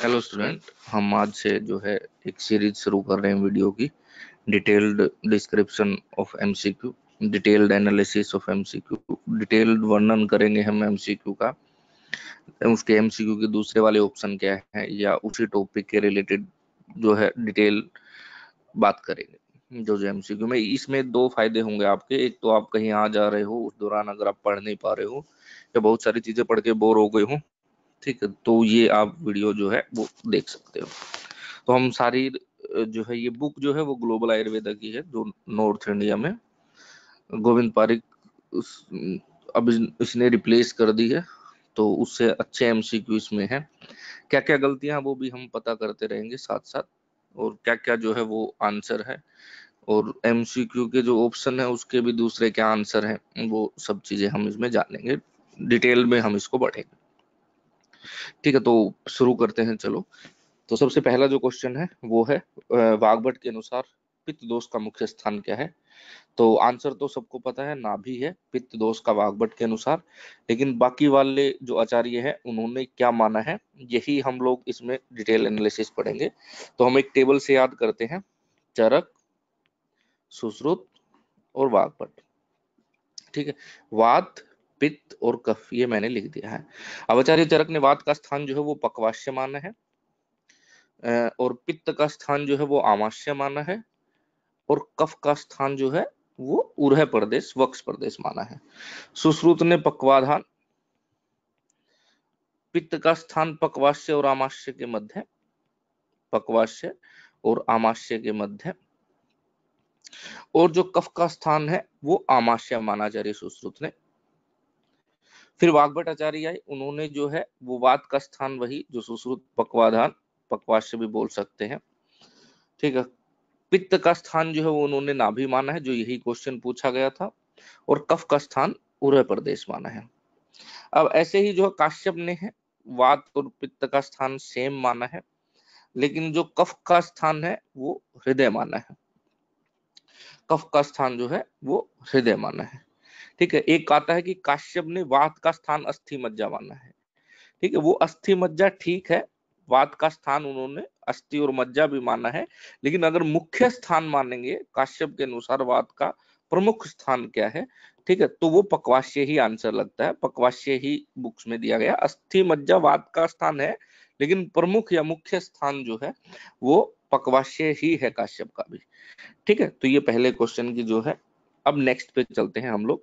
hello student हम आज से जो है एक सीरीज शुरू कर रहे हैं वीडियो की detailed description of MCQ detailed analysis of MCQ detailed वर्णन करेंगे हम एमसीक्यू का उसके एमसीक्यू के दूसरे वाले ऑप्शन क्या है या उसी टॉपिक के रिलेटेड जो है डिटेल बात करेंगे जो जो एमसीक्यू में इसमें दो फायदे होंगे आपके एक तो आप कहीं आ जा रहे हो उस दौरान अगर आप पढ़ नहीं पा रहे हो या बहुत सारी चीजें पढ़ के बोर हो गए हो ठीक है तो ये आप वीडियो जो है वो देख सकते हो तो हम सारी जो है ये बुक जो है वो ग्लोबल आयुर्वेदा की है जो नॉर्थ इंडिया में गोविंद पारिक अब इसने रिप्लेस कर दी है तो उससे अच्छे एमसीक्यू इसमें है क्या क्या गलतियां वो भी हम पता करते रहेंगे साथ साथ और क्या क्या जो है वो आंसर है और एमसीक्यू के जो ऑप्शन है उसके भी दूसरे क्या आंसर है वो सब चीज़ें हम इसमें जानेंगे डिटेल में हम इसको बढ़ेंगे ठीक है तो शुरू करते हैं चलो तो सबसे पहला जो क्वेश्चन है वो है वागभट के अनुसार पित्त दोष का मुख्य स्थान क्या है तो आंसर तो सबको पता है नाभि है पित्त दोष का वागभट के अनुसार लेकिन बाकी वाले जो आचार्य हैं उन्होंने क्या माना है यही हम लोग इसमें डिटेल एनालिसिस पढ़ेंगे तो हम एक टेबल से याद करते हैं चरक सुश्रुत और वागभट ठीक है वात पित्त और कफ ये मैंने लिख दिया है अवचार्य चरक ने वात का स्थान जो है वो पकवाश्य माना है और पित्त का स्थान जो है वो आमाश्य माना है और कफ का स्थान जो है वो उर्ह प्रदेश वक्ष प्रदेश माना है सुश्रुत ने पक्वाधान पित्त का स्थान पकवाश्य और आमाश्य के मध्य पकवाश्य और आमाश्य के मध्य और जो कफ का स्थान है वो आमाश्य मानाचार्य सुश्रुत ने फिर वाग्भट आचार्य आए उन्होंने जो है वो वाद का स्थान वही जो सुश्रुत पकवाधान पक्वाश भी बोल सकते हैं ठीक है पित्त का स्थान जो है वो उन्होंने नाभि माना है जो यही क्वेश्चन पूछा गया था और कफ का स्थान उरय प्रदेश माना है अब ऐसे ही जो है काश्यप ने है वात और पित्त का स्थान सेम माना है लेकिन जो कफ का स्थान है वो हृदय माना है कफ का स्थान जो है वो हृदय माना है ठीक है एक आता है कि काश्यप ने वात का स्थान अस्थि मज्जा माना है ठीक है वो अस्थि मज्जा ठीक है वात का स्थान उन्होंने अस्थि और मज्जा भी माना है लेकिन अगर मुख्य स्थान मानेंगे काश्यप के अनुसार वात का प्रमुख स्थान क्या है ठीक है तो वो पकवाश्य ही आंसर लगता है पकवाश्य ही बुक्स में दिया गया अस्थि मज्जा वाद का स्थान है लेकिन प्रमुख या मुख्य स्थान जो है वो पकवाश्य ही है काश्यप का भी ठीक है तो ये पहले क्वेश्चन की जो है अब नेक्स्ट पे चलते हैं हम लोग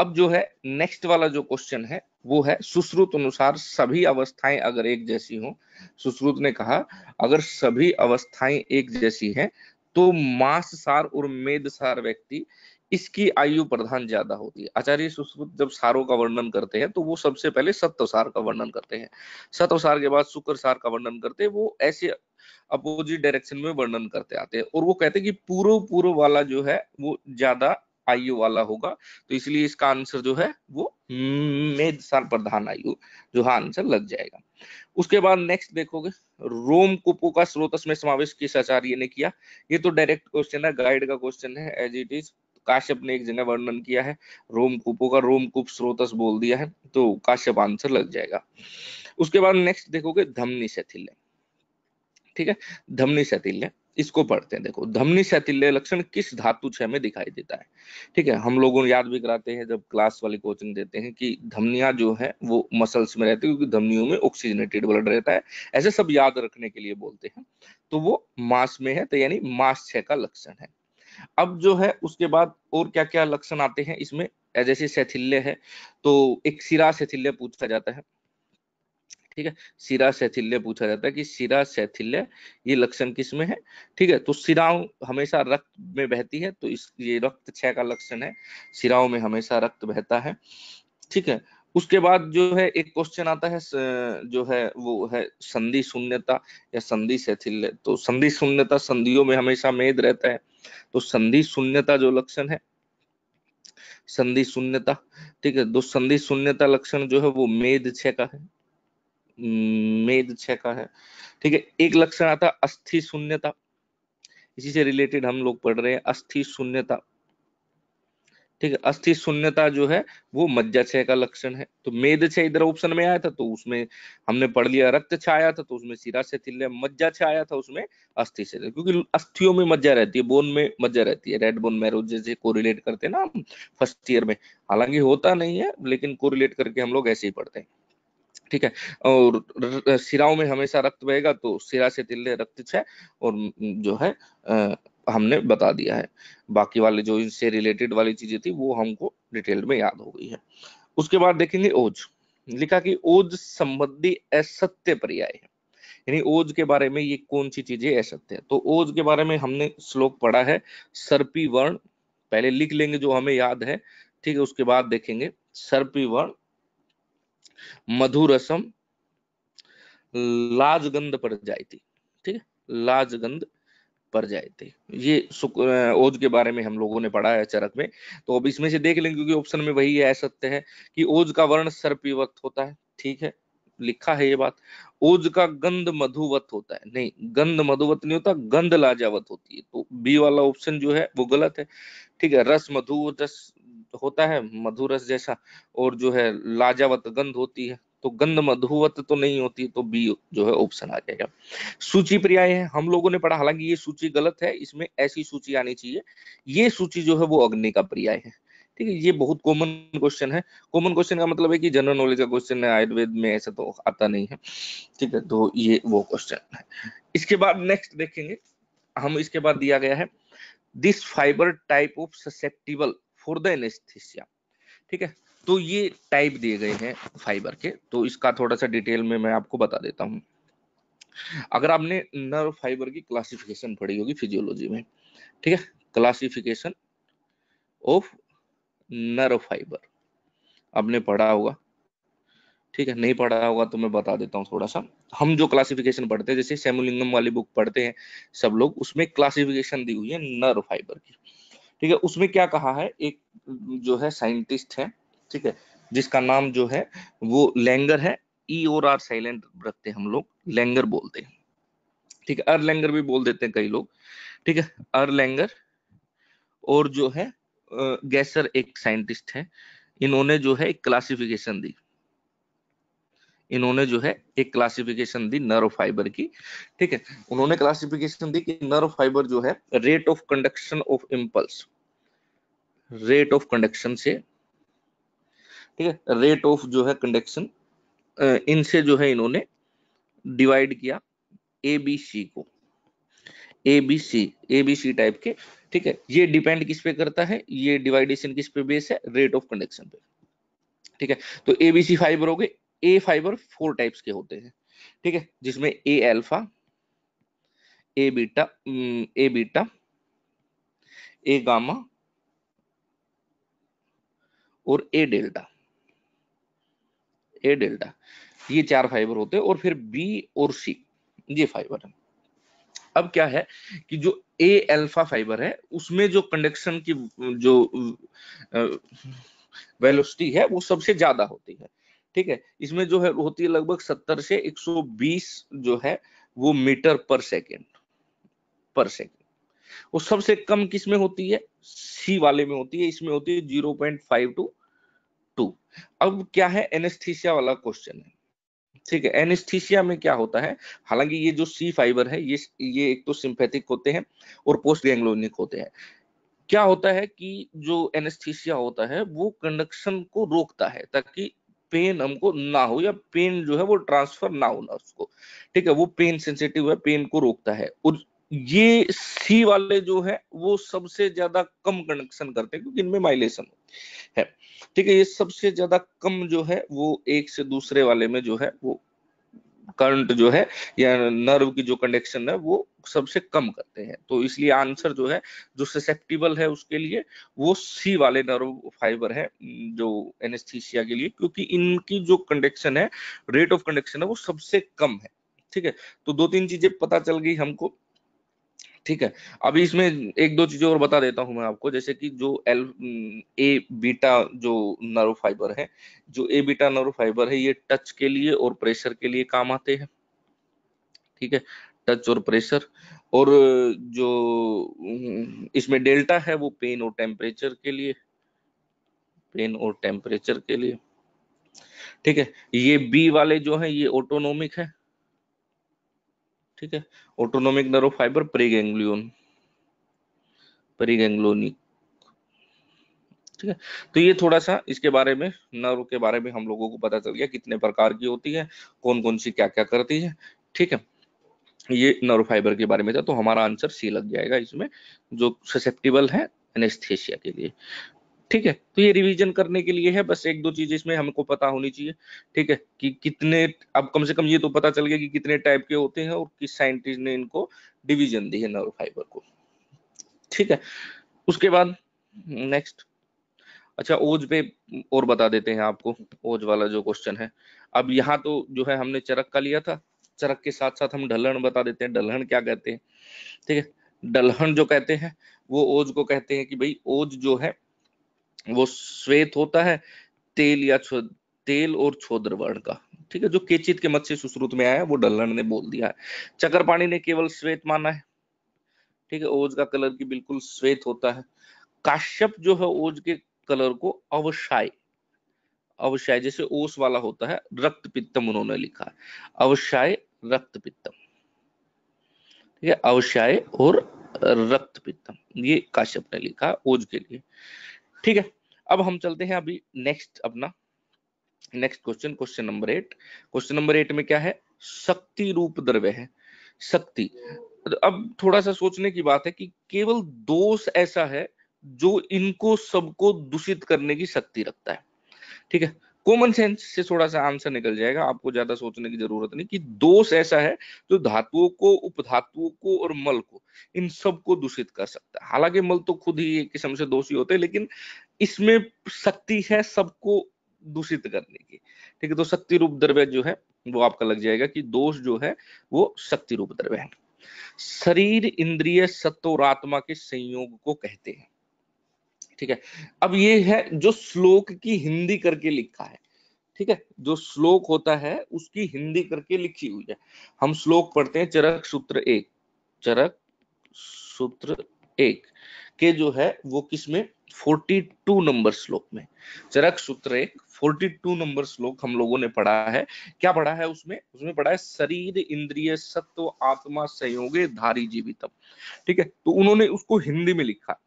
अब जो है नेक्स्ट वाला जो क्वेश्चन है वो है सुश्रुत अनुसार सभी अवस्थाएं अगर एक जैसी हो सुश्रुत ने कहा अगर सभी अवस्थाएं एक जैसी हैं तो मास सार और मेद सार व्यक्ति इसकी आयु प्रधान ज्यादा होती है आचार्य सुश्रुत जब सारों का वर्णन करते हैं तो वो सबसे पहले सत्वसार का वर्णन करते हैं सत्वसार के बाद शुक्र सार का वर्णन करते हैं वो ऐसे अपोजिट डायरेक्शन में वर्णन करते आते हैं और वो कहते हैं कि पूर्व पूर्व वाला जो है वो ज्यादा आयु वाला होगा तो इसलिए इसका आंसर जो है वो मेद साल प्रधान आयु जो है आंसर लग जाएगा उसके बाद नेक्स्ट देखोगे रोम कुपो का स्रोतस में समावेश किस आचार्य ने किया ये तो डायरेक्ट क्वेश्चन है गाइड का क्वेश्चन है एज इट इज काश्यप ने एक जगह वर्णन किया है रोम कुपो का रोम कुप स्रोतस बोल दिया है तो काश्यप आंसर लग जाएगा उसके बाद नेक्स्ट देखोगे धमनी शैथिल्य ठीक है धमनी शैथिल्य इसको पढ़ते हैं देखो धमनी शैथिल्य लक्षण किस धातु क्षय में दिखाई देता है ठीक है हम लोगों याद भी कराते हैं जब क्लास वाली कोचिंग देते हैं कि धमनिया जो है वो मसल्स में रहती है क्योंकि धमनियों में ऑक्सीजनेटेड ब्लड रहता है ऐसे सब याद रखने के लिए बोलते हैं तो वो मास में है तो यानी मास क्षय का लक्षण है अब जो है उसके बाद और क्या क्या लक्षण आते हैं इसमें जैसे शैथिल्य है तो एक सिरा शैथिल्य पूछा जाता है ठीक है सिरा शैथिल्य पूछा जाता है कि सिरा शैथिल्य ये लक्षण किस में है ठीक है तो सिराओं हमेशा रक्त में बहती है तो इस ये रक्त क्षय का लक्षण है सिराओं में हमेशा रक्त बहता है ठीक है उसके बाद जो है एक क्वेश्चन आता है जो है वो है संधि शून्यता या संधि शैथिल्य तो संधि शून्यता संधियों में हमेशा मेद रहता है तो संधि शून्यता जो लक्षण है संधि शून्यता ठीक है दो तो संधि शून्यता लक्षण जो है वो मेद छ का है मेद छह का है ठीक है एक लक्षण आता है अस्थि शून्यता इसी से रिलेटेड हम लोग पढ़ रहे हैं अस्थि शून्यता ठीक है अस्थि शून्यता जो है वो मज्जा छह का लक्षण है तो मेद छह इधर ऑप्शन में आया था तो उसमें हमने पढ़ लिया रक्त छा आया था तो उसमें सिरा से तिल्ले मज्जा छा आया था उसमें अस्थि से क्योंकि अस्थियों में मज्जा रहती है बोन में मज्जा रहती है रेड बोन मैरो जैसे कोरिलेट करते हैं ना हम फर्स्ट ईयर में हालांकि होता नहीं है लेकिन कोरिलेट करके हम लोग ऐसे ही पढ़ते हैं ठीक है और सिराओं में हमेशा रक्त बहेगा तो सिरा से तिल्ले रक्त है और जो है आ, हमने बता दिया है बाकी वाले जो इनसे रिलेटेड वाली चीजें थी वो हमको डिटेल में याद हो गई है उसके बाद देखेंगे ओज लिखा कि ओज संबंधी असत्य पर्याय है यानी ओज के बारे में ये कौन सी चीजें असत्य है तो ओज के बारे में हमने श्लोक पढ़ा है सर्पी वर्ण पहले लिख लेंगे जो हमें याद है ठीक है उसके बाद देखेंगे सर्पी वर्ण मधुरसम लाजगंध पर जायती ठीक है लाजगंध पर जायते ये ओज के बारे में हम लोगों ने पढ़ा है चरक में तो अब इसमें से देख लेंगे क्योंकि ऑप्शन में वही है सत्य है कि ओज का वर्ण सर्पिवक्त होता है ठीक है लिखा है ये बात ओज का गंध मधुवत होता है नहीं गंध मधुवत नहीं होता गंध लाजावत होती है तो बी वाला ऑप्शन जो है वो गलत है ठीक है रस मधु रस होता है मधुरस जैसा और जो है लाजावत गंध होती है तो गंध मधुवत तो नहीं होती तो बी जो है ऑप्शन आ जाएगा सूची पर्याय है हम लोगों ने पढ़ा हालांकि ये सूची गलत है इसमें ऐसी सूची आनी चाहिए ये सूची जो है वो अग्नि का पर्याय है ठीक है ये बहुत कॉमन क्वेश्चन है कॉमन क्वेश्चन का मतलब है कि जनरल नॉलेज का क्वेश्चन है आयुर्वेद में ऐसा तो आता नहीं है ठीक है तो ये वो क्वेश्चन है इसके बाद नेक्स्ट देखेंगे हम इसके बाद दिया गया है this fibre type of susceptible for the anaesthesia ठीक है तो ये टाइप दिए गए हैं फाइबर के तो इसका थोड़ा सा डिटेल में मैं आपको बता देता हूँ अगर आपने नर्व फाइबर की क्लासिफिकेशन पढ़ी होगी फिजियोलॉजी में ठीक है क्लासिफिकेशन ऑफ नर्व फाइबर आपने पढ़ा होगा ठीक है नहीं पढ़ा होगा तो मैं बता देता हूँ थोड़ा सा हम जो क्लासिफिकेशन पढ़ते हैं जैसे सेमुलिंगम वाली बुक पढ़ते हैं सब लोग उसमें क्लासिफिकेशन दी हुई है नर्व फाइबर की ठीक है उसमें क्या कहा है एक जो है साइंटिस्ट है ठीक है जिसका नाम जो है वो लैंगर है ई और आर साइलेंट रखते हैं हम लोग लैंगर बोलते हैं ठीक है अरलैंगर भी बोल देते हैं कई लोग ठीक है अरलैंगर और जो है गैसर एक साइंटिस्ट है इन्होंने जो है एक क्लासिफिकेशन दी इन्होंने जो है एक क्लासिफिकेशन दी नर्व फाइबर की ठीक है उन्होंने क्लासिफिकेशन दी कि नर्व फाइबर जो है rate of conduction of impulse rate of conduction से ठीक है रेट ऑफ जो है कंडक्शन इनसे जो है इन्होंने डिवाइड किया ए बी सी को A B C A B C type के ठीक है ये डिपेंड किस पे करता है ये डिवाइडेशन किस पे बेस है रेट ऑफ कंडक्शन पे ठीक है तो एबीसी फाइबर हो गए ए फाइबर फोर टाइप्स के होते हैं ठीक है जिसमें A alpha A beta A beta A gamma और ए डेल्टा ए डेल्टा ये चार फाइबर होते हैं और फिर बी और सी ये फाइबर है अब क्या है कि जो ए अल्फा फाइबर है उसमें जो कंडक्शन की जो वेलोसिटी है वो सबसे ज्यादा होती है ठीक है इसमें जो है होती है लगभग 70 से 120 जो है वो मीटर पर सेकेंड पर सेकेंड वो सबसे कम किस में होती है सी वाले में होती है इसमें होती है 0.5 टू टू अब क्या है एनेस्थीसिया वाला क्वेश्चन है ठीक है एनेस्थीसिया में क्या होता है हालांकि ये जो सी फाइबर है ये ये एक तो सिंपैथिक होते हैं और पोस्ट गैंग्लोनिक होते हैं क्या होता है कि जो एनेस्थीसिया होता है वो कंडक्शन को रोकता है ताकि पेन हमको ना हो या पेन जो है वो ट्रांसफर ना होना उसको ठीक है वो पेन सेंसिटिव है पेन को रोकता है और ये सी वाले जो है वो सबसे ज्यादा कम कनेक्शन करते हैं क्योंकि इनमें माइलेशन है ठीक है ये सबसे ज्यादा कम जो है वो एक से दूसरे वाले में जो है वो करंट जो है या नर्व की जो कंडक्शन है वो सबसे कम करते हैं तो इसलिए आंसर जो है जो ससेप्टिबल है उसके लिए वो सी वाले नर्व फाइबर है जो एनेस्थीसिया के लिए क्योंकि इनकी जो कंडक्शन है रेट ऑफ कंडक्शन है वो सबसे कम है ठीक है तो दो तीन चीजें पता चल गई हमको ठीक है अभी इसमें एक दो चीजें और बता देता हूं मैं आपको जैसे कि जो एल ए बीटा जो नर्व फाइबर है जो ए बीटा नर्व फाइबर है ये टच के लिए और प्रेशर के लिए काम आते हैं ठीक है टच और प्रेशर और जो mm, इसमें डेल्टा है वो पेन और टेम्परेचर के लिए पेन और टेम्परेचर के लिए ठीक है ये बी वाले जो है ये ऑटोनोमिक है ठीक है autonomic nerve fibre preganglionic preganglionic ठीक है तो ये थोड़ा सा इसके बारे में नर्व के बारे में हम लोगों को पता चल गया कितने प्रकार की होती है कौन कौन सी क्या क्या करती है ठीक है ये नर्व फाइबर के बारे में था तो हमारा आंसर सी लग जाएगा इसमें जो ससेप्टिबल है एनेस्थेसिया के लिए ठीक है तो ये रिवीजन करने के लिए है बस एक दो चीजें इसमें हमको पता होनी चाहिए ठीक है कि कितने अब कम से कम ये तो पता चल गया कि कितने टाइप के होते हैं और किस साइंटिस्ट ने इनको डिवीजन दी है नर्व फाइबर को ठीक है उसके बाद नेक्स्ट अच्छा ओज पे और बता देते हैं आपको ओज वाला जो क्वेश्चन है अब यहाँ तो जो है हमने चरक का लिया था चरक के साथ साथ हम ढलहन बता देते हैं ढलहन क्या कहते हैं ठीक है ढलहन जो कहते हैं वो ओज को कहते हैं कि भाई ओज जो है वो श्वेत होता है तेल या तेल और छोद्र वर्ण का ठीक है जो केचित के मत से सुश्रुत में आया वो डल्लन ने बोल दिया है चक्रपाणी ने केवल श्वेत माना है ठीक है ओज का कलर की बिल्कुल श्वेत होता है काश्यप जो है ओज के कलर को अवशाय अवशाय जैसे ओस वाला होता है रक्त पित्तम उन्होंने लिखा है अवशाय रक्त पित्तम ठीक है अवशाय और रक्त पित्तम ये काश्यप ने लिखा ओज के लिए ठीक है अब हम चलते हैं अभी नेक्स्ट अपना next question question number eight question number eight में क्या है शक्ति रूप द्रव्य है शक्ति अब थोड़ा सा सोचने की बात है कि केवल दोष ऐसा है जो इनको सबको दूषित करने की शक्ति रखता है ठीक है कॉमन सेंस से थोड़ा सा आंसर निकल जाएगा आपको ज्यादा सोचने की जरूरत नहीं कि दोष ऐसा है जो धातुओं को उपधातुओं को और मल को इन सबको दूषित कर सकता है हालांकि मल तो खुद ही एक किस्म से दोषी होते हैं लेकिन इसमें शक्ति है सबको दूषित करने की ठीक है तो शक्ति रूप द्रव्य जो है वो आपका लग जाएगा कि दोष जो है वो शक्ति रूप द्रव्य है शरीर इंद्रिय सत्व और आत्मा के संयोग को कहते हैं ठीक है अब ये है जो श्लोक की हिंदी करके लिखा है ठीक है जो श्लोक होता है उसकी हिंदी करके लिखी हुई है हम श्लोक पढ़ते हैं चरक सूत्र एक चरक सूत्र एक के जो है वो किसमें 42 नंबर श्लोक में चरक सूत्र एक 42 नंबर श्लोक हम लोगों ने पढ़ा है क्या पढ़ा है उसमें उसमें पढ़ा है शरीर इंद्रिय सत्व आत्मा संयोगे धारी जीवितम ठीक है तो उन्होंने उसको हिंदी में लिखा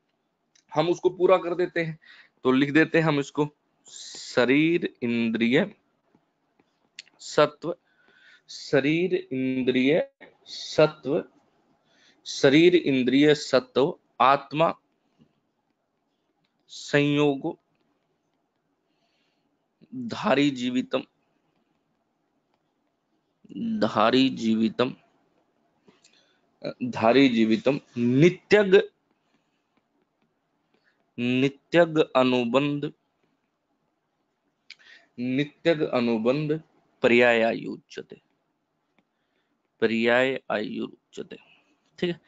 हम उसको पूरा कर देते हैं तो लिख देते हैं हम इसको शरीर इंद्रिय सत्व शरीर इंद्रिय सत्व शरीर इंद्रिय सत्व आत्मा संयोग धारी जीवितम धारी जीवितम धारी जीवितम नित्यग नित्यग अनुबंध नित्यग अनुबंध पर्याय आयुच्यते पर्याय आयुच्यते ठीक है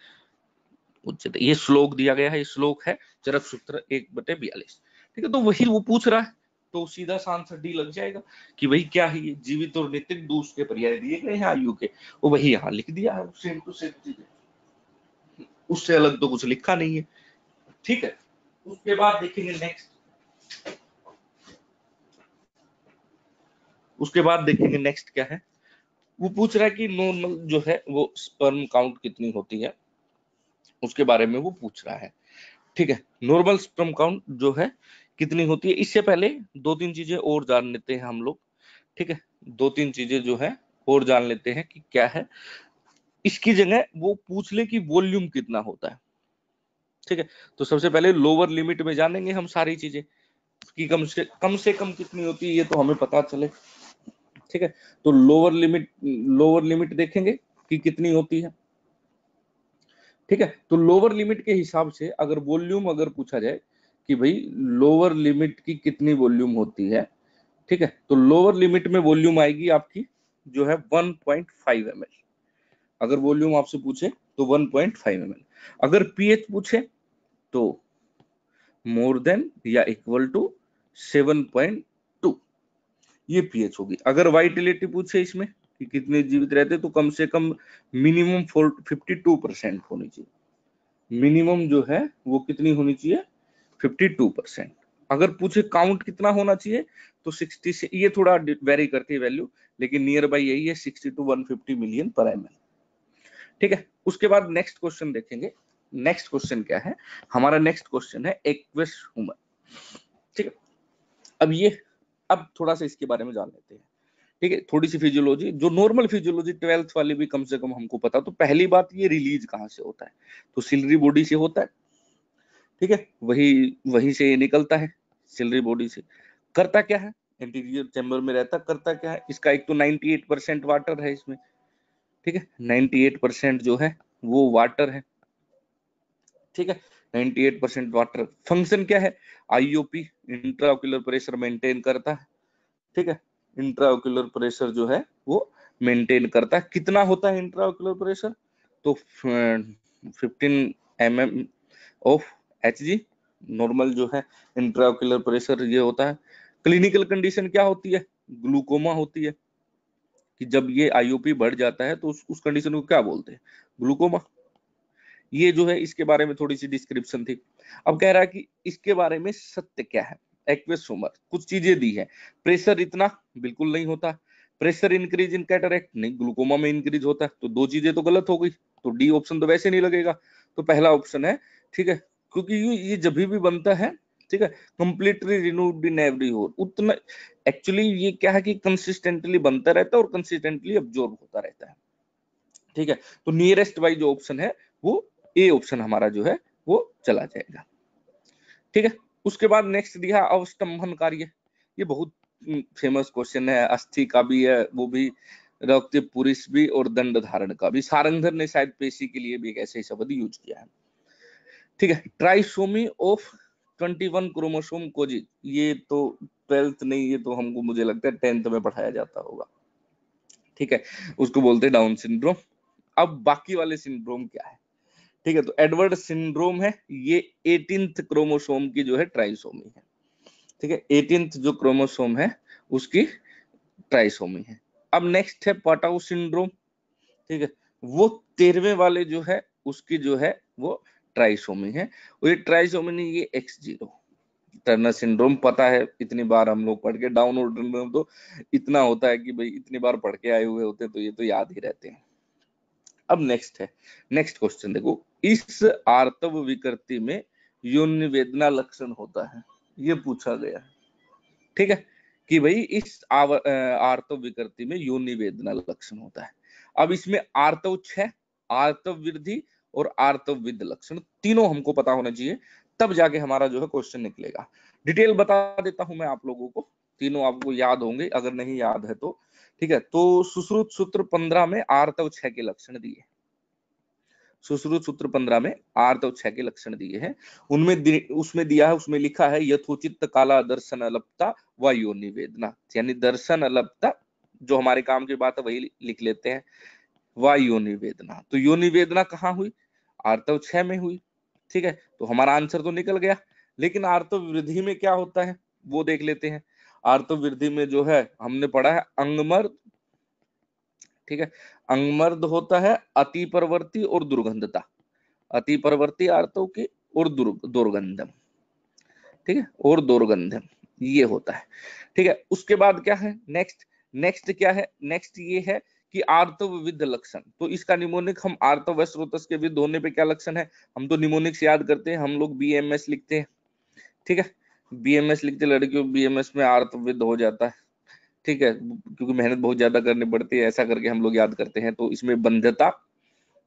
उच्चते ये श्लोक दिया गया है श्लोक है चरक सूत्र एक बटे बयालीस ठीक है तो वही वो पूछ रहा है तो सीधा आंसर डी लग जाएगा कि भाई क्या है ये जीवित और नित्य दूस के पर्याय दिए गए हैं आयु के वो वही यहाँ लिख दिया है सेम टू सेम चीज उससे अलग तो कुछ लिखा नहीं है ठीक है उसके बाद देखेंगे नेक्स्ट उसके बाद देखेंगे नेक्स्ट क्या है वो पूछ रहा है कि नॉर्मल जो है वो स्पर्म काउंट कितनी होती है उसके बारे में वो पूछ रहा है ठीक है नॉर्मल स्पर्म काउंट जो है कितनी होती है इससे पहले दो तीन चीजें और जान लेते हैं हम लोग ठीक है दो तीन चीजें जो है और जान लेते हैं कि क्या है इसकी जगह वो पूछ ले कि वॉल्यूम कितना होता है ठीक है तो सबसे पहले लोअर लिमिट में जानेंगे हम सारी चीजें कि कम से कम से कम कितनी होती है ये तो हमें पता चले ठीक है तो लोअर लिमिट लोअर लिमिट देखेंगे कि कितनी होती है ठीक है तो लोअर लिमिट के हिसाब से अगर वॉल्यूम अगर पूछा जाए कि भाई लोअर लिमिट की कितनी वॉल्यूम होती है ठीक है तो लोअर लिमिट में वॉल्यूम आएगी आपकी जो है 1.5 पॉइंट अगर वॉल्यूम आपसे पूछे तो 1.5 पॉइंट अगर पीएच पूछे तो मोर देन या इक्वल टू 7.2 ये पीएच होगी अगर वाइटिलिटी पूछे इसमें कि कितने जीवित रहते तो कम से कम मिनिमम फिफ्टी टू परसेंट होनी चाहिए मिनिमम जो है वो कितनी होनी चाहिए फिफ्टी टू परसेंट अगर पूछे काउंट कितना होना चाहिए तो 60 से ये थोड़ा वेरी करती है वैल्यू लेकिन नियर बाई यही है sixty two fifty million per M ठीक है उसके बाद नेक्स्ट क्वेश्चन देखेंगे नेक्स्ट क्वेश्चन क्या है हमारा नेक्स्ट क्वेश्चन है एक्वेस ह्यूमन ठीक है अब ये अब थोड़ा सा इसके बारे में जान लेते हैं ठीक है थोड़ी सी फिजियोलॉजी जो नॉर्मल फिजियोलॉजी ट्वेल्थ वाली भी कम से कम हमको पता तो पहली बात ये रिलीज कहाँ से होता है तो सिलरी बॉडी से होता है ठीक है वही वही से ये निकलता है सिलरी बॉडी से करता क्या है इंटीरियर चैम्बर में रहता करता क्या है इसका एक तो 98 परसेंट वाटर है इसमें ठीक है 98 परसेंट जो है वो वाटर है ठीक है 98 परसेंट वाटर फंक्शन क्या है आईओपी इंट्राओक्यूलर प्रेशर मेंटेन करता है ठीक है इंट्राओक्यूलर प्रेशर जो है वो मेंटेन करता है कितना होता है इंट्राओक्यूलर प्रेशर तो fifteen M M of H G normal जो है इंट्राओक्यूलर प्रेशर ये होता है क्लिनिकल कंडीशन क्या होती है ग्लूकोमा होती है कि जब ये आईओपी बढ़ जाता है तो उस उस कंडीशन को क्या बोलते हैं ग्लूकोमा ये जो है इसके बारे में थोड़ी सी डिस्क्रिप्शन थी अब कह रहा है कि इसके बारे में सत्य क्या है एक्वेसोमर कुछ चीजें दी है प्रेशर इतना बिल्कुल नहीं होता प्रेशर इंक्रीज इन कैटरेक्ट नहीं ग्लूकोमा में इंक्रीज होता है तो दो चीजें तो गलत हो गई तो डी ऑप्शन तो वैसे नहीं लगेगा तो पहला ऑप्शन है ठीक है क्योंकि ये जब भी बनता है ठीक है कंप्लीटली रिन्यूड इन एवरी होर उतना एक्चुअली ये क्या है कि कंसिस्टेंटली बनता रहता है और कंसिस्टेंटली ऑब्जॉर्व होता रहता है ठीक है तो नियरेस्ट वाई जो ऑप्शन है वो ए ऑप्शन हमारा जो है वो चला जाएगा ठीक है उसके बाद नेक्स्ट दिया अवस्तंभन कार्य ये बहुत फेमस क्वेश्चन है अस्थि का भी है वो भी रक्त पुरुष भी और दंड धारण का भी सारंगधर ने शायद पेशी के लिए भी एक ऐसे शब्द यूज किया है ठीक है ट्राइसोमी ऑफ 21 क्रोमोसोम को जी ये तो ट्वेल्थ नहीं ये तो हमको मुझे लगता है टेंथ में पढ़ाया जाता होगा ठीक है उसको बोलते डाउन सिंड्रोम अब बाकी वाले सिंड्रोम क्या है ठीक है तो एडवर्ड सिंड्रोम है ये एटीनथ क्रोमोसोम की जो है ट्राइसोमी है ठीक है एटीन जो क्रोमोसोम है उसकी ट्राइसोमी है अब नेक्स्ट है पटाउ सिंड्रोम ठीक है वो तेरहवे वाले जो है उसकी जो है वो ट्राइसोमी है और ये ट्राइसोमी ये एक्स जीरो टर्नर सिंड्रोम पता है इतनी बार हम लोग पढ़ के डाउन और तो इतना होता है कि भाई इतनी बार पढ़ के आए हुए होते हैं तो ये तो याद ही रहते हैं अब नेक्स्ट है नेक्स्ट क्वेश्चन देखो इस आर्तव विकृति में योन वेदना लक्षण होता है ये पूछा गया है ठीक है कि भाई इस आर्तव विकृति में योनि वेदना लक्षण होता है अब इसमें आर्तव छ आर्तव वृद्धि और आर्तव विद लक्षण तीनों हमको पता होना चाहिए तब जाके हमारा जो है क्वेश्चन निकलेगा डिटेल बता देता हूं मैं आप लोगों को तीनों आपको याद होंगे अगर नहीं याद है तो ठीक है तो सुश्रुत सूत्र पंद्रह में आर्तव छ के लक्षण दिए सुश्रुत सूत्र पंद्रह में आर्तव छ के लक्षण दिए हैं उनमें उसमें दिया है उसमें लिखा है यथोचित काला दर्शन अलपता व योनिवेदना यानी दर्शन अलपता जो हमारे काम की बात है वही लिख लेते हैं व योनिवेदना निवेदना तो यो निवेदना कहाँ हुई आर्तव छ में हुई ठीक है तो हमारा आंसर तो निकल गया लेकिन आर्तव वृद्धि में क्या होता है वो देख लेते हैं आर्तवृद्धि में जो है हमने पढ़ा है अंगमर्द ठीक है अंगमर्द होता है अति परवर्ती और दुर्गंधता अति परवर्ती आर्तव की और दुर्गंधम ठीक है और दुर्गंधम ये होता है ठीक है उसके बाद क्या है नेक्स्ट नेक्स्ट क्या है नेक्स्ट ये है कि आर्तव विद लक्षण तो इसका निमोनिक हम आर्तव के विद होने पे क्या लक्षण है हम तो निमोनिक्स याद करते हैं हम लोग बी एम एस लिखते हैं ठीक है बीएमएस लिखते लड़कियों बीएमएस में आर्थविद हो जाता है ठीक है क्योंकि मेहनत बहुत ज्यादा करनी पड़ती है ऐसा करके हम लोग याद करते हैं तो इसमें बंधता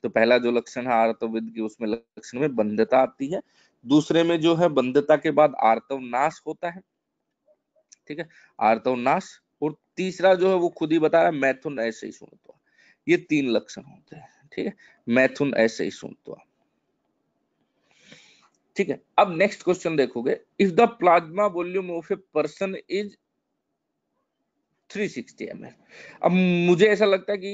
तो पहला जो लक्षण है आर्तविद की उसमें लक्षण में बंधता आती है दूसरे में जो है बंधता के बाद आर्तव नाश होता है ठीक है आर्तव नाश और तीसरा जो है वो खुद ही बता रहा है मैथुन ऐसे ही सुनता ये तीन लक्षण होते हैं ठीक है मैथुन ऐसे ही सुनता ठीक है अब नेक्स्ट क्वेश्चन देखोगे if the plasma volume of a person is 360 sixty अब मुझे ऐसा लगता है कि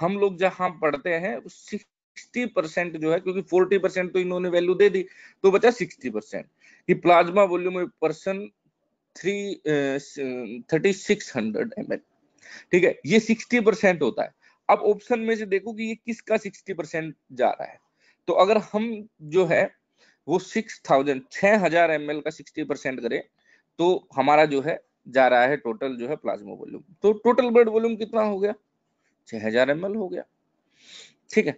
हम लोग जहां पढ़ते हैं 60 परसेंट जो है क्योंकि 40 परसेंट तो इन्होंने वैल्यू दे दी तो बचा 60 परसेंट कि plasma volume of person three thirty six hundred ठीक है ये सिक्सटी परसेंट होता है अब ऑप्शन में से देखो कि ये किसका सिक्सटी परसेंट जा रहा है तो अगर हम जो है वो सिक्स थाउजेंड छह हजार एम एल का सिक्सटी परसेंट करे तो हमारा जो है जा रहा है टोटल जो है प्लाज्मा वॉल्यूम तो टोटल ब्लड वॉल्यूम कितना हो गया छह हजार एम हो गया ठीक है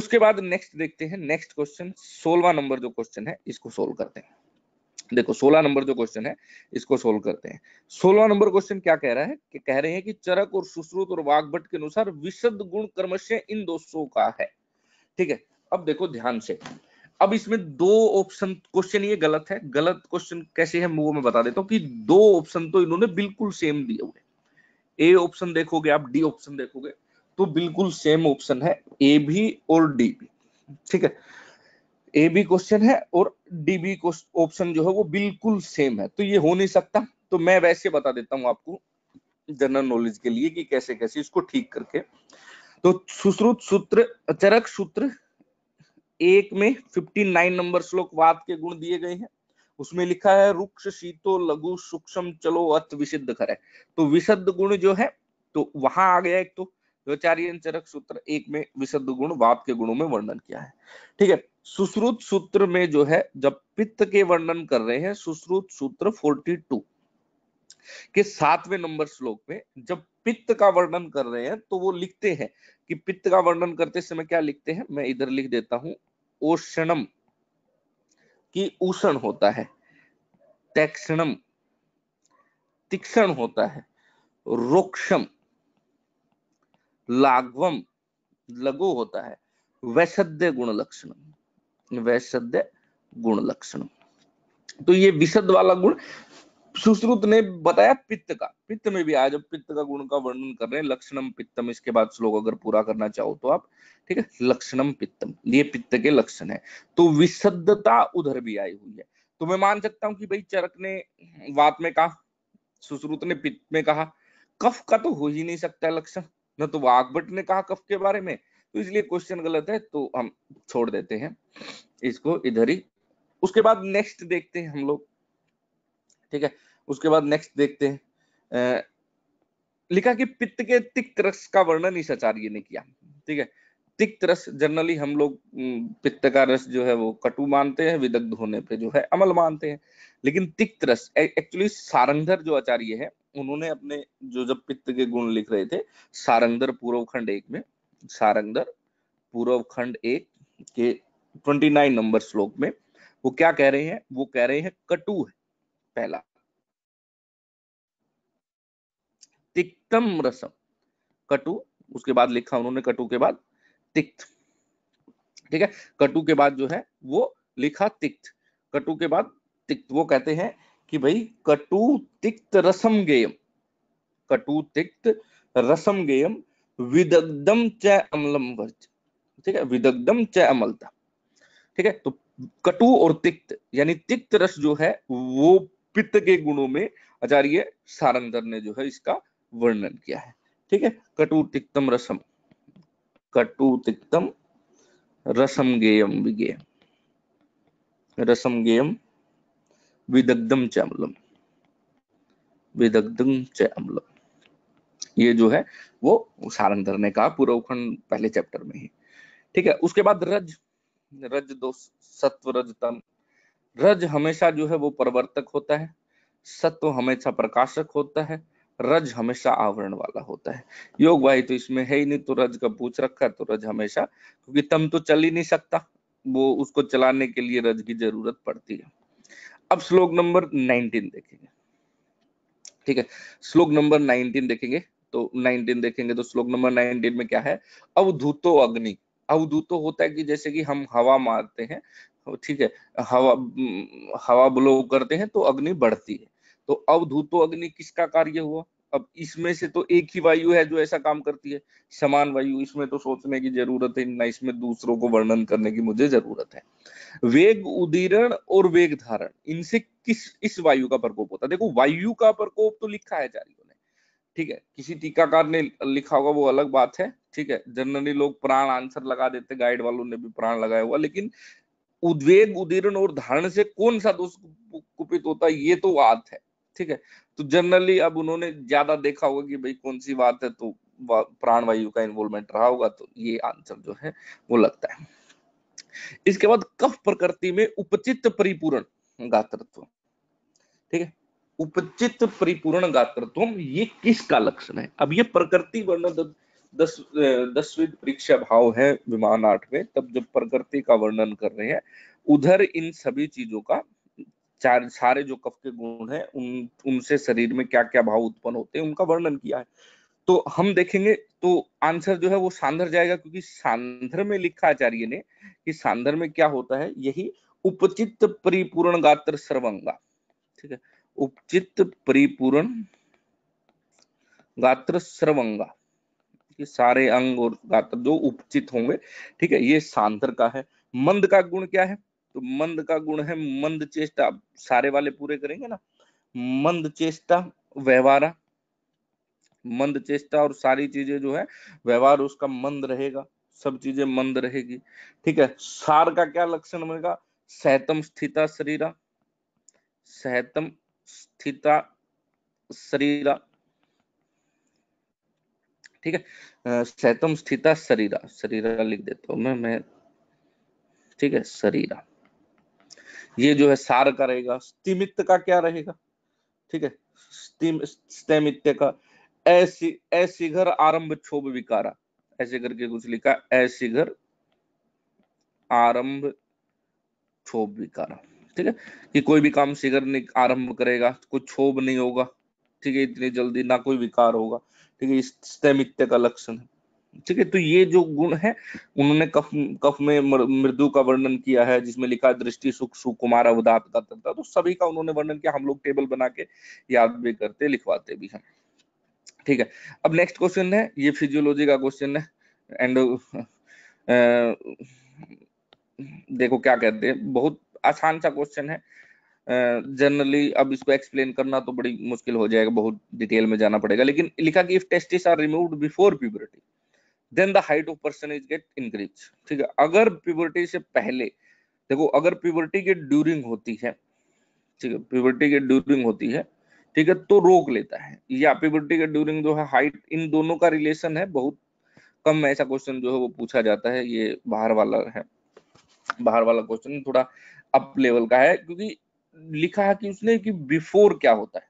उसके बाद नेक्स्ट देखते हैं नेक्स्ट क्वेश्चन सोलवा नंबर जो क्वेश्चन है इसको सोल्व करते हैं देखो सोलह नंबर जो क्वेश्चन है इसको सोल्व करते हैं सोलह नंबर क्वेश्चन क्या कह रहा है कि कह रहे हैं कि चरक और सुश्रुत और वाघभट के अनुसार विशद गुण कर्मश्य इन दोषों का है ठीक है अब देखो ध्यान से अब इसमें दो ऑप्शन क्वेश्चन ये गलत है गलत क्वेश्चन कैसे है वो मैं बता देता हूँ कि दो ऑप्शन तो इन्होंने बिल्कुल सेम दिए हुए ए ऑप्शन देखोगे आप डी ऑप्शन देखोगे तो बिल्कुल सेम ऑप्शन है ए भी और डी भी ठीक है ए बी क्वेश्चन है और डी भी ऑप्शन जो है वो बिल्कुल सेम है तो ये हो नहीं सकता तो मैं वैसे बता देता हूं आपको जनरल नॉलेज के लिए कि कैसे कैसे इसको ठीक करके तो सुश्रुत सूत्र चरक सूत्र एक में 59 नंबर श्लोक वाद के गुण दिए गए हैं उसमें लिखा है रुक्ष शीतो लघु सूक्ष्म चलो अत विशिद्ध खर तो विशद गुण जो है तो वहां आ गया एक तो चरक सूत्र एक में विशद गुण वाद के गुणों में वर्णन किया है ठीक है सुश्रुत सूत्र में जो है जब पित्त के वर्णन कर रहे हैं सुश्रुत सूत्र 42 के सातवें नंबर श्लोक में जब पित्त का वर्णन कर रहे हैं तो वो लिखते हैं कि पित्त का वर्णन करते समय क्या लिखते हैं मैं इधर लिख देता हूं ओषणम की उषण होता है तैक्षणम तीक्षण होता है रोक्षम लाघवम लघु होता है वैसद्य गुण लक्षण वैशद्य गुण लक्षण तो ये विशद वाला गुण सुश्रुत ने बताया पित्त का पित्त में भी आया जब पित्त का गुण का वर्णन कर रहे हैं लक्षणम पित्तम इसके बाद श्लोक अगर पूरा करना चाहो तो आप ठीक है लक्षणम पित्तम ये पित्त के लक्षण है तो विशद्धता उधर भी आई हुई है तो मैं मान सकता हूं कि भाई चरक ने वात में कहा सुश्रुत ने पित्त में कहा कफ का तो हो ही नहीं सकता लक्षण न तो वाघभट ने कहा कफ के बारे में तो इसलिए क्वेश्चन गलत है तो हम छोड़ देते हैं इसको इधर ही उसके बाद नेक्स्ट देखते हैं हम लोग ठीक है उसके बाद नेक्स्ट देखते हैं लिखा कि पित्त के तिक्त रस का वर्णन इस आचार्य ने किया ठीक है तिक्त रस जनरली हम लोग पित्त का रस जो है वो कटु मानते हैं विदग्ध होने पे जो है अमल मानते हैं लेकिन तिक्त रस एक्चुअली सारंगधर जो आचार्य है उन्होंने अपने जो जब पित्त के गुण लिख रहे थे सारंगधर पूर्व खंड एक में सारंगधर पूर्व खंड एक के 29 नंबर श्लोक में वो क्या कह रहे हैं वो कह रहे हैं कटु है पहला तिक्तम रसम कटु उसके बाद लिखा उन्होंने कटु के बाद तिक्त ठीक है कटु के बाद जो है वो लिखा तिक्त कटु के बाद तिक्त वो कहते हैं कि भाई कटु तिक्त रसम गेयम कटु तिक्त रसम गेयम विदग्धम च अम्लम वर्ज ठीक है विदग्धम च अमलता ठीक है तो कटु और तिक्त यानी तिक्त रस जो है वो पित्त के गुणों में आचार्य सारंदर ने जो है इसका वर्णन किया है ठीक है कटु तिक्तम रसम कटु तिक्तम रसम गेयम विगे रसम गेयम विदग्धम च अम्लम विदग्धम च अम्लम ये जो है वो सारण धरने का पूर्वखंड पहले चैप्टर में ही ठीक है उसके बाद रज रज दो सत्व रज तम रज हमेशा जो है वो परवर्तक होता है सत्व हमेशा प्रकाशक होता है रज हमेशा आवरण वाला होता है योग वायु तो इसमें है ही नहीं तो रज का पूछ रखा तो रज हमेशा क्योंकि तम तो चल ही नहीं सकता वो उसको चलाने के लिए रज की जरूरत पड़ती है अब श्लोक नंबर नाइनटीन देखेंगे ठीक है श्लोक नंबर नाइनटीन देखेंगे तो नाइनटीन देखेंगे तो श्लोक नंबर नाइनटीन में क्या है अवधूतो अग्नि अवधूतो होता है कि जैसे कि हम हवा मारते हैं ठीक है हवा हवा ब्लो करते हैं तो अग्नि बढ़ती है तो अवधूतो अग्नि किसका कार्य हुआ अब इसमें से तो एक ही वायु है जो ऐसा काम करती है समान वायु इसमें तो सोचने की जरूरत है ना इसमें दूसरों को वर्णन करने की मुझे जरूरत है वेग उदीरण और वेग धारण इनसे किस इस वायु का प्रकोप होता है देखो वायु का प्रकोप तो लिखा है जारी ने ठीक है किसी टीकाकार ने लिखा होगा वो अलग बात है ठीक है जनरली लोग प्राण आंसर लगा देते गाइड वालों ने भी प्राण लगाया हुआ लेकिन उद्वेग उदीरण और धारण से कौन सा दोष कुपित होता है ये तो बात है ठीक है तो जनरली अब उन्होंने ज्यादा देखा होगा कि भाई कौन सी बात है तो प्राणवायु का इन्वॉल्वमेंट रहा होगा तो ये आंसर जो है वो लगता है इसके बाद कफ प्रकृति में उपचित परिपूर्ण गातृत्व ठीक है उपचित परिपूर्ण गातृत्व ये किसका लक्षण है अब ये प्रकृति वर्णन दस दसवीं परीक्षा भाव है विमान आठ में तब जब प्रकृति का वर्णन कर रहे हैं उधर इन सभी चीजों का चार सारे जो कफ के गुण हैं उन उनसे शरीर में क्या क्या भाव उत्पन्न होते हैं उनका वर्णन किया है तो हम देखेंगे तो आंसर जो है वो सांधर जाएगा क्योंकि सांधर में लिखा आचार्य ने कि सांधर में क्या होता है यही उपचित परिपूर्ण गात्र सर्वंगा ठीक है उपचित परिपूर्ण गात्र सर्वंगा कि सारे अंग और गात्र जो उपचित होंगे ठीक है ये सांधर का है मंद का गुण क्या है तो मंद का गुण है मंद चेष्टा सारे वाले पूरे करेंगे ना मंद चेष्टा व्यवहार मंद चेष्टा और सारी चीजें जो है व्यवहार उसका मंद रहेगा सब चीजें मंद रहेगी ठीक है सार का क्या लक्षण बनेगा सहतम स्थिता शरीरा सहतम स्थिता शरीरा ठीक है सहतम स्थिता शरीरा शरीरा लिख देता हूं मैं मैं ठीक है शरीरा ये जो है सार का रहेगा स्तिमित्व का क्या रहेगा ठीक है स्तिमित्व का ऐसी ऐसी घर आरंभ क्षोभ विकारा ऐसे करके कुछ लिखा ऐसी घर आरंभ क्षोभ विकारा ठीक है कि कोई भी काम शीघ्र नहीं आरंभ करेगा कोई क्षोभ नहीं होगा ठीक है इतनी जल्दी ना कोई विकार होगा ठीक है इस का लक्षण है ठीक है तो ये जो गुण है उन्होंने कफ कफ में मृदु का वर्णन किया है जिसमें लिखा दृष्टि सुख सुकुमार अवदात का तो सभी का उन्होंने वर्णन किया हम लोग टेबल बना के याद भी करते लिखवाते भी हैं ठीक है अब नेक्स्ट क्वेश्चन है ये फिजियोलॉजी का क्वेश्चन है एंड देखो क्या कहते हैं बहुत आसान सा क्वेश्चन है जनरली uh, अब इसको एक्सप्लेन करना तो बड़ी मुश्किल हो जाएगा बहुत डिटेल में जाना पड़ेगा लेकिन लिखा कि if testes are removed before puberty then the height of person is get increase ठीक है अगर प्यूबर्टी से पहले देखो अगर प्यूबर्टी के ड्यूरिंग होती है ठीक है प्यूबर्टी के ड्यूरिंग होती है ठीक है तो रोक लेता है या प्यूबर्टी के ड्यूरिंग जो है हाइट इन दोनों का रिलेशन है बहुत कम ऐसा क्वेश्चन जो है वो पूछा जाता है ये बाहर वाला है बाहर वाला क्वेश्चन थोड़ा अप लेवल का है क्योंकि लिखा है कि उसने कि बिफोर क्या होता है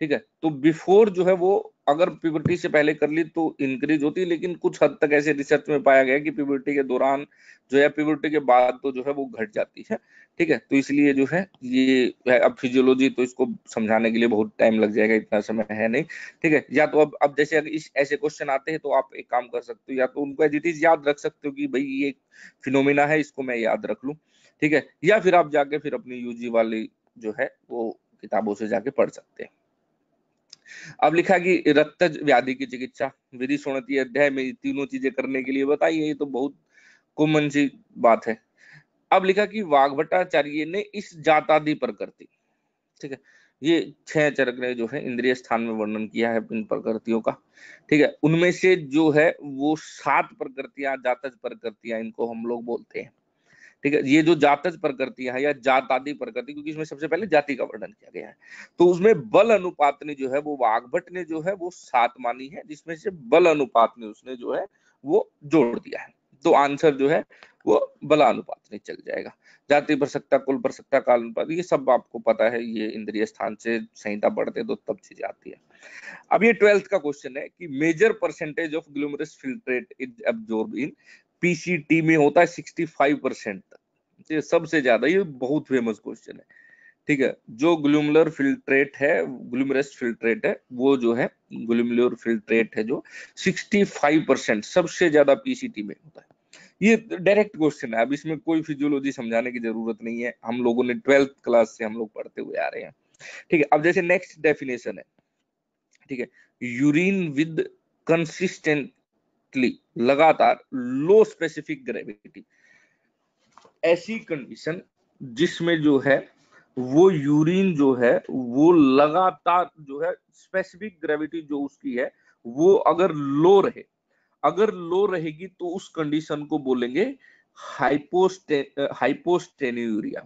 ठीक है तो बिफोर जो है वो अगर प्यूबर्टी से पहले कर ली तो इंक्रीज होती है लेकिन कुछ हद तक ऐसे रिसर्च में पाया गया कि प्यूबर्टी के दौरान जो है प्यूबर्टी के बाद तो जो है वो घट जाती है ठीक है तो इसलिए जो है ये अब फिजियोलॉजी तो इसको समझाने के लिए बहुत टाइम लग जाएगा इतना समय है नहीं ठीक है या तो अब अब जैसे अगर इस ऐसे क्वेश्चन आते हैं तो आप एक काम कर सकते हो या तो उनको एज इट इज याद रख सकते हो कि भाई ये फिनोमिना है इसको मैं याद रख लू ठीक है या फिर आप जाके फिर अपनी यूजी वाली जो है वो किताबों से जाके पढ़ सकते हैं अब लिखा कि रक्तज व्याधि की चिकित्सा विधि सोनती अध्याय में तीनों चीजें करने के लिए बताइए ये तो बहुत कुमन सी बात है अब लिखा कि वाग्भटाचार्य ने इस जातादि प्रकृति ठीक है ये छह चरक ने जो है इंद्रिय स्थान में वर्णन किया है इन प्रकृतियों का ठीक है उनमें से जो है वो सात प्रकृतियां जातज प्रकृतियां इनको हम लोग बोलते हैं ठीक है ये जो जातज प्रकृति है या जातादि प्रकृति क्योंकि इसमें सबसे पहले जाति का वर्णन किया गया है तो उसमें बल अनुपात ने जो है वो वाघभट ने जो है वो सात मानी है जिसमें से बल अनुपात ने उसने जो है वो जोड़ दिया है तो आंसर जो है वो बलानुपात नहीं चल जाएगा जाति पर प्रसक्ता कुल पर प्रसक्ता काल अनुपात ये सब आपको पता है ये इंद्रिय स्थान से संहिता बढ़ते तो तब चीज आती है अब ये ट्वेल्थ का क्वेश्चन है कि major percentage of glomerular filtrate is absorb in PCT में होता है सिक्सटी फाइव परसेंट तक ये सबसे ज्यादा ये बहुत फेमस क्वेश्चन है ठीक है जो ग्लूमुलर फिल्ट्रेट है ग्लूमरस फिल्ट्रेट है वो जो है ग्लूमुलर फिल्ट्रेट है जो 65 परसेंट सबसे ज्यादा पीसीटी में होता है ये डायरेक्ट क्वेश्चन है अब इसमें कोई फिजियोलॉजी समझाने की जरूरत नहीं है हम लोगों ने ट्वेल्थ क्लास से हम लोग पढ़ते हुए आ रहे हैं ठीक है अब जैसे नेक्स्ट डेफिनेशन है ठीक है यूरिन विद कंसिस्टेंट कंसिस्टेंटली लगातार लो स्पेसिफिक ग्रेविटी ऐसी कंडीशन जिसमें जो है वो यूरिन जो है वो लगातार जो है स्पेसिफिक ग्रेविटी जो उसकी है वो अगर लो रहे अगर लो रहेगी तो उस कंडीशन को बोलेंगे हाइपोस्टेनियूरिया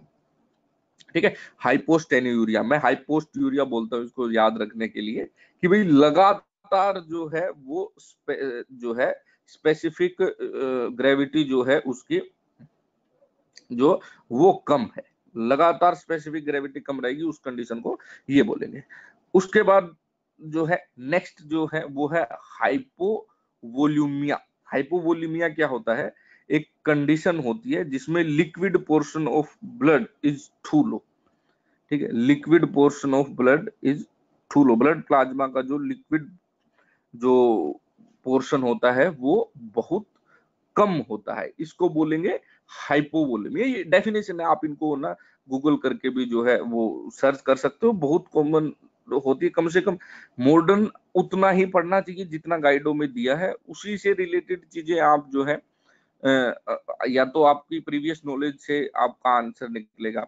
ठीक है हाइपोस्टेनियूरिया मैं हाइपोस्ट यूरिया बोलता हूं इसको याद रखने के लिए कि भाई लगातार लगातार जो है वो जो है स्पेसिफिक ग्रेविटी जो है उसकी जो वो कम है लगातार स्पेसिफिक ग्रेविटी कम रहेगी उस कंडीशन को ये बोलेंगे उसके बाद जो है नेक्स्ट जो है वो है हाइपोवोल्यूमिया हाइपोवोल्यूमिया क्या होता है एक कंडीशन होती है जिसमें liquid portion of blood is too low ठीक है liquid portion of blood is too low blood plasma का जो लिक्विड जो पोर्शन होता है वो बहुत कम होता है इसको बोलेंगे हाइपोवोलेमिया ये डेफिनेशन है आप इनको ना गूगल करके भी जो है वो सर्च कर सकते हो बहुत कॉमन होती है कम से कम मॉडर्न उतना ही पढ़ना चाहिए जितना गाइडों में दिया है उसी से रिलेटेड चीजें आप जो है या तो आपकी प्रीवियस नॉलेज से आपका आंसर निकलेगा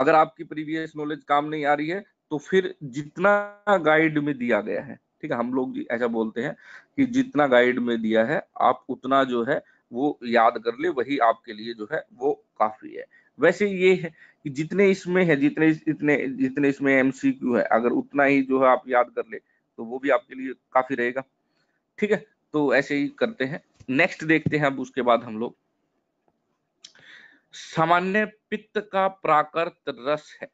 अगर आपकी प्रीवियस नॉलेज काम नहीं आ रही है तो फिर जितना गाइड में दिया गया है ठीक है हम लोग ऐसा बोलते हैं कि जितना गाइड में दिया है आप उतना जो है वो याद कर ले वही आपके लिए जो है वो काफी है वैसे ये है कि जितने इसमें है जितने इतने जितने इसमें एमसीक्यू है अगर उतना ही जो है आप याद कर ले तो वो भी आपके लिए काफी रहेगा ठीक है तो ऐसे ही करते हैं नेक्स्ट देखते हैं अब उसके बाद हम लोग सामान्य पित्त का प्राकृत रस है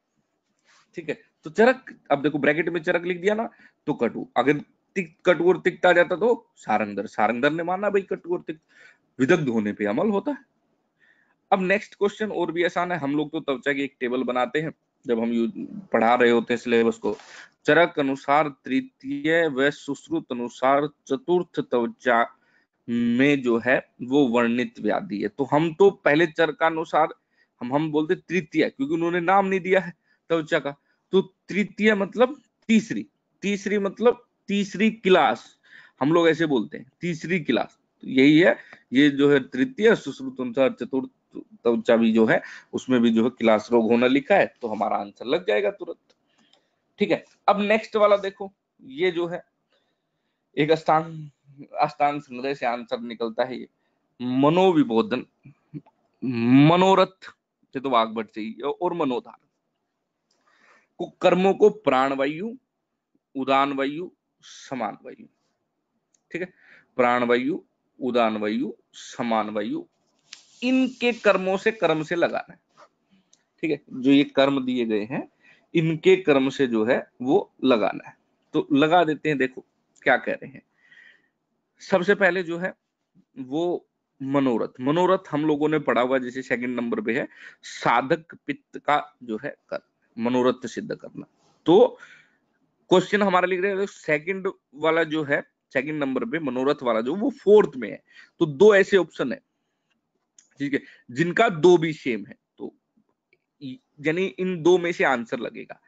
ठीक है तो चरक अब देखो ब्रैकेट में चरक लिख दिया ना तो कटु अगर तिक कटु और तिक्त आ जाता तो सारंगदर सारंगदर ने माना भाई कटु और तिक्त विदग्ध होने पे अमल होता है अब नेक्स्ट क्वेश्चन और भी आसान है हम लोग तो त्वचा की एक टेबल बनाते हैं जब हम पढ़ा रहे होते हैं सिलेबस को चरक अनुसार तृतीय व सुश्रुत अनुसार चतुर्थ त्वचा में जो है वो वर्णित व्याधि है तो हम तो पहले चरकानुसार हम हम बोलते तृतीय क्योंकि उन्होंने नाम नहीं दिया है त्वचा का तो तृतीय मतलब तीसरी तीसरी मतलब तीसरी क्लास हम लोग ऐसे बोलते हैं तीसरी क्लास तो यही है ये जो है तृतीय सुश्रुतुंसा चतुर्थ भी जो है उसमें भी जो है क्लास रोग होना लिखा है तो हमारा आंसर लग जाएगा तुरंत ठीक है अब नेक्स्ट वाला देखो ये जो है एक स्थान स्थान से आंसर निकलता है ये मनोविबोधन मनोरथ चतुवागभट तो से और मनोधार कुकर्मों को प्राण वायु उदान वायु समान वायु ठीक है प्राण वायु उदान वायु समान वायु इनके कर्मों से कर्म से लगाना है ठीक है जो ये कर्म दिए गए हैं इनके कर्म से जो है वो लगाना है तो लगा देते हैं देखो क्या कह रहे हैं सबसे पहले जो है वो मनोरथ मनोरथ हम लोगों ने पढ़ा हुआ जैसे सेकंड नंबर पे है साधक पित्त का जो है कर्म मनोरथ सिद्ध करना तो क्वेश्चन हमारा लिख रहे हैं सेकंड वाला जो है सेकंड नंबर पे मनोरथ वाला जो वो फोर्थ में है तो दो ऐसे ऑप्शन है ठीक है जिनका दो भी सेम है तो यानी इन दो में से आंसर लगेगा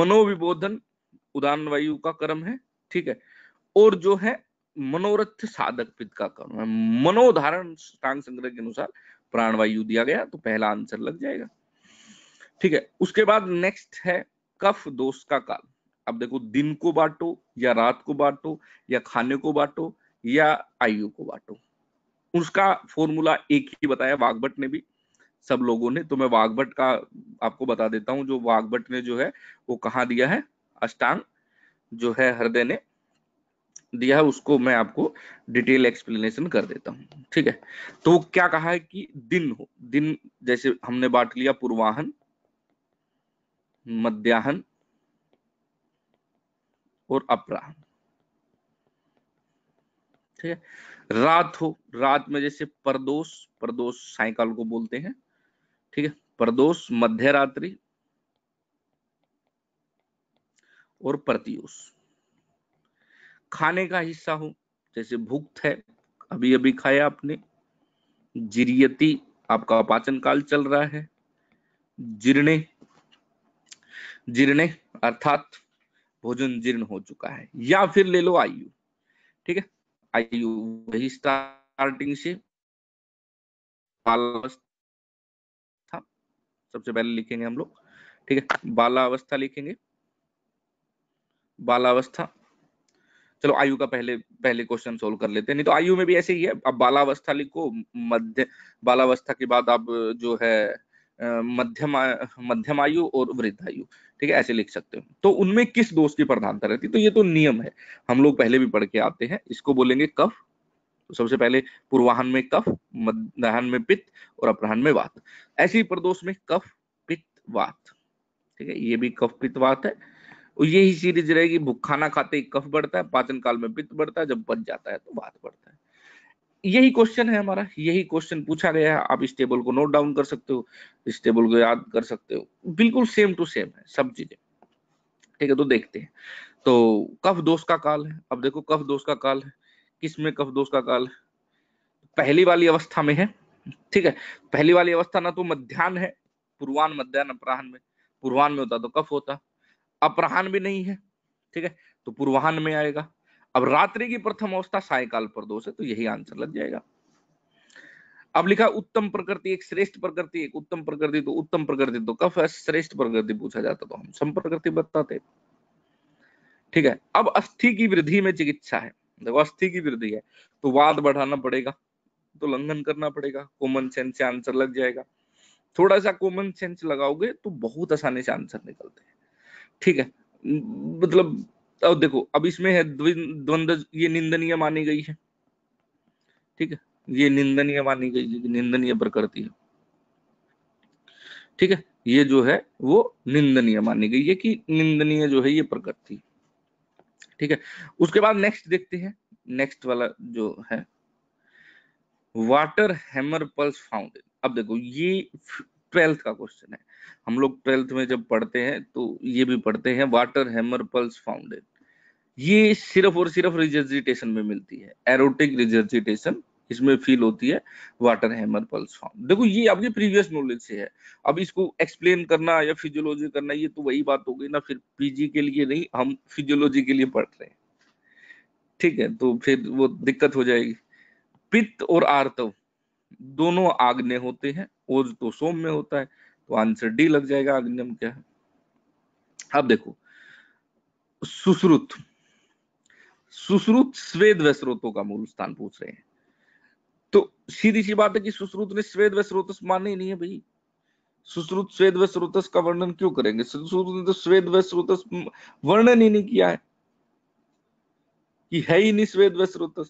मनोविबोधन उदान वायु का कर्म है ठीक है और जो है मनोरथ साधक पिद का कर्म है मनोधारण टांग संग्रह के अनुसार प्राणवायु दिया गया तो पहला आंसर लग जाएगा ठीक है उसके बाद नेक्स्ट है कफ दोष का काल अब देखो दिन को बांटो या रात को बांटो या खाने को बांटो या आयु को बांटो उसका फॉर्मूला एक ही बताया वाघबट ने भी सब लोगों ने तो मैं वाघबट का आपको बता देता हूं जो वागभट ने जो है वो कहा दिया है अष्टांग जो है हृदय ने दिया है उसको मैं आपको डिटेल एक्सप्लेनेशन कर देता हूं ठीक है तो क्या कहा है कि दिन हो दिन जैसे हमने बांट लिया पूर्वाहन मध्याहन और अपराह ठीक है रात हो रात में जैसे परदोष परदोष सायकाल को बोलते हैं ठीक है परदोष मध्य रात्रि और प्रतियोष खाने का हिस्सा हो जैसे भुक्त है अभी अभी खाया आपने जिरियती आपका पाचन काल चल रहा है जीर्णे जीर्णे अर्थात भोजन जीर्ण हो चुका है या फिर ले लो आयु ठीक है आयु वही स्टार्टिंग से बालावस्था सबसे पहले लिखेंगे हम लोग ठीक है बालावस्था लिखेंगे बालावस्था चलो आयु का पहले पहले क्वेश्चन सोल्व कर लेते हैं नहीं तो आयु में भी ऐसे ही है अब बालावस्था लिखो मध्य बालावस्था के बाद आप जो है मध्यम मध्यम आयु और वृद्धायु ठीक है ऐसे लिख सकते हो तो उनमें किस दोष की प्रधानता रहती तो ये तो नियम है हम लोग पहले भी पढ़ के आते हैं इसको बोलेंगे कफ तो सबसे पहले पूर्वाहन में कफ मध्यान में पित्त और अपराहन में वात ऐसे ही प्रदोष में कफ पित्त वात ठीक है ये भी कफ पित्त वात है और यही सीरीज रहेगी भूख खाना खाते ही कफ बढ़ता है पाचन काल में पित्त बढ़ता है जब बच जाता है तो वात बढ़ता है यही क्वेश्चन है हमारा यही क्वेश्चन पूछा गया है आप इस टेबल को नोट डाउन कर सकते हो इस टेबल को याद कर सकते हो बिल्कुल सेम टू सेम है सब चीजें ठीक है तो देखते हैं तो कफ दोष का काल है अब देखो कफ दोष का काल है किस में कफ दोष का काल है पहली वाली अवस्था में है ठीक है पहली वाली अवस्था ना तो मध्यान्ह है पूर्वान मध्यान्ह अपराहन में पूर्वान में होता तो कफ होता अपराहन भी नहीं है ठीक है तो पूर्वान में आएगा अब रात्रि की प्रथम अवस्था सायकाल पर दोष है तो यही आंसर लग जाएगा अब लिखा उत्तम प्रकृति एक श्रेष्ठ प्रकृति एक उत्तम प्रकृति तो उत्तम प्रकृति तो कफ है श्रेष्ठ प्रकृति पूछा जाता तो हम सम प्रकृति बताते ठीक है अब अस्थि की वृद्धि में चिकित्सा है देखो अस्थि की वृद्धि है तो वाद बढ़ाना पड़ेगा तो लंघन करना पड़ेगा कॉमन सेंस से आंसर लग जाएगा थोड़ा सा कॉमन सेंस लगाओगे तो बहुत आसानी से आंसर निकलते हैं ठीक है मतलब तो देखो अब इसमें है द्वंद ये निंदनीय मानी गई है ठीक है ये निंदनीय मानी गई है निंदनीय प्रकृति है ठीक है ये जो है वो निंदनीय मानी गई है कि निंदनीय जो है ये प्रकृति ठीक है उसके बाद नेक्स्ट देखते हैं नेक्स्ट वाला जो है वाटर हैमर पल्स फाउंडेन अब देखो ये ट्वेल्थ का क्वेश्चन है हम लोग ट्वेल्थ में जब पढ़ते हैं तो ये भी पढ़ते हैं वाटर हैमर पल्स फाउंडेड ये सिर्फ और सिर्फ रिजर्जिटेशन में मिलती है एरोटिक रिजर्जिटेशन इसमें फील होती है वाटर हैमर पल्स फॉर्म देखो ये आपकी प्रीवियस नॉलेज से है अब इसको एक्सप्लेन करना या फिजियोलॉजी करना ये तो वही बात हो गई ना फिर पीजी के लिए नहीं हम फिजियोलॉजी के लिए पढ़ रहे हैं ठीक है तो फिर वो दिक्कत हो जाएगी पित्त और आर्तव दोनों आग्ने होते हैं ओज तो सोम में होता है तो आंसर डी लग जाएगा अधिनियम क्या है अब देखो सुश्रुत सुश्रुत स्वेद व स्रोतों का मूल स्थान पूछ रहे हैं तो सीधी सी बात है कि सुश्रुत ने स्वेद व माने ही नहीं है भाई सुश्रुत स्वेद व का वर्णन क्यों करेंगे सुश्रुत ने तो स्वेद व वर्णन ही नहीं किया है कि है ही नहीं स्वेद व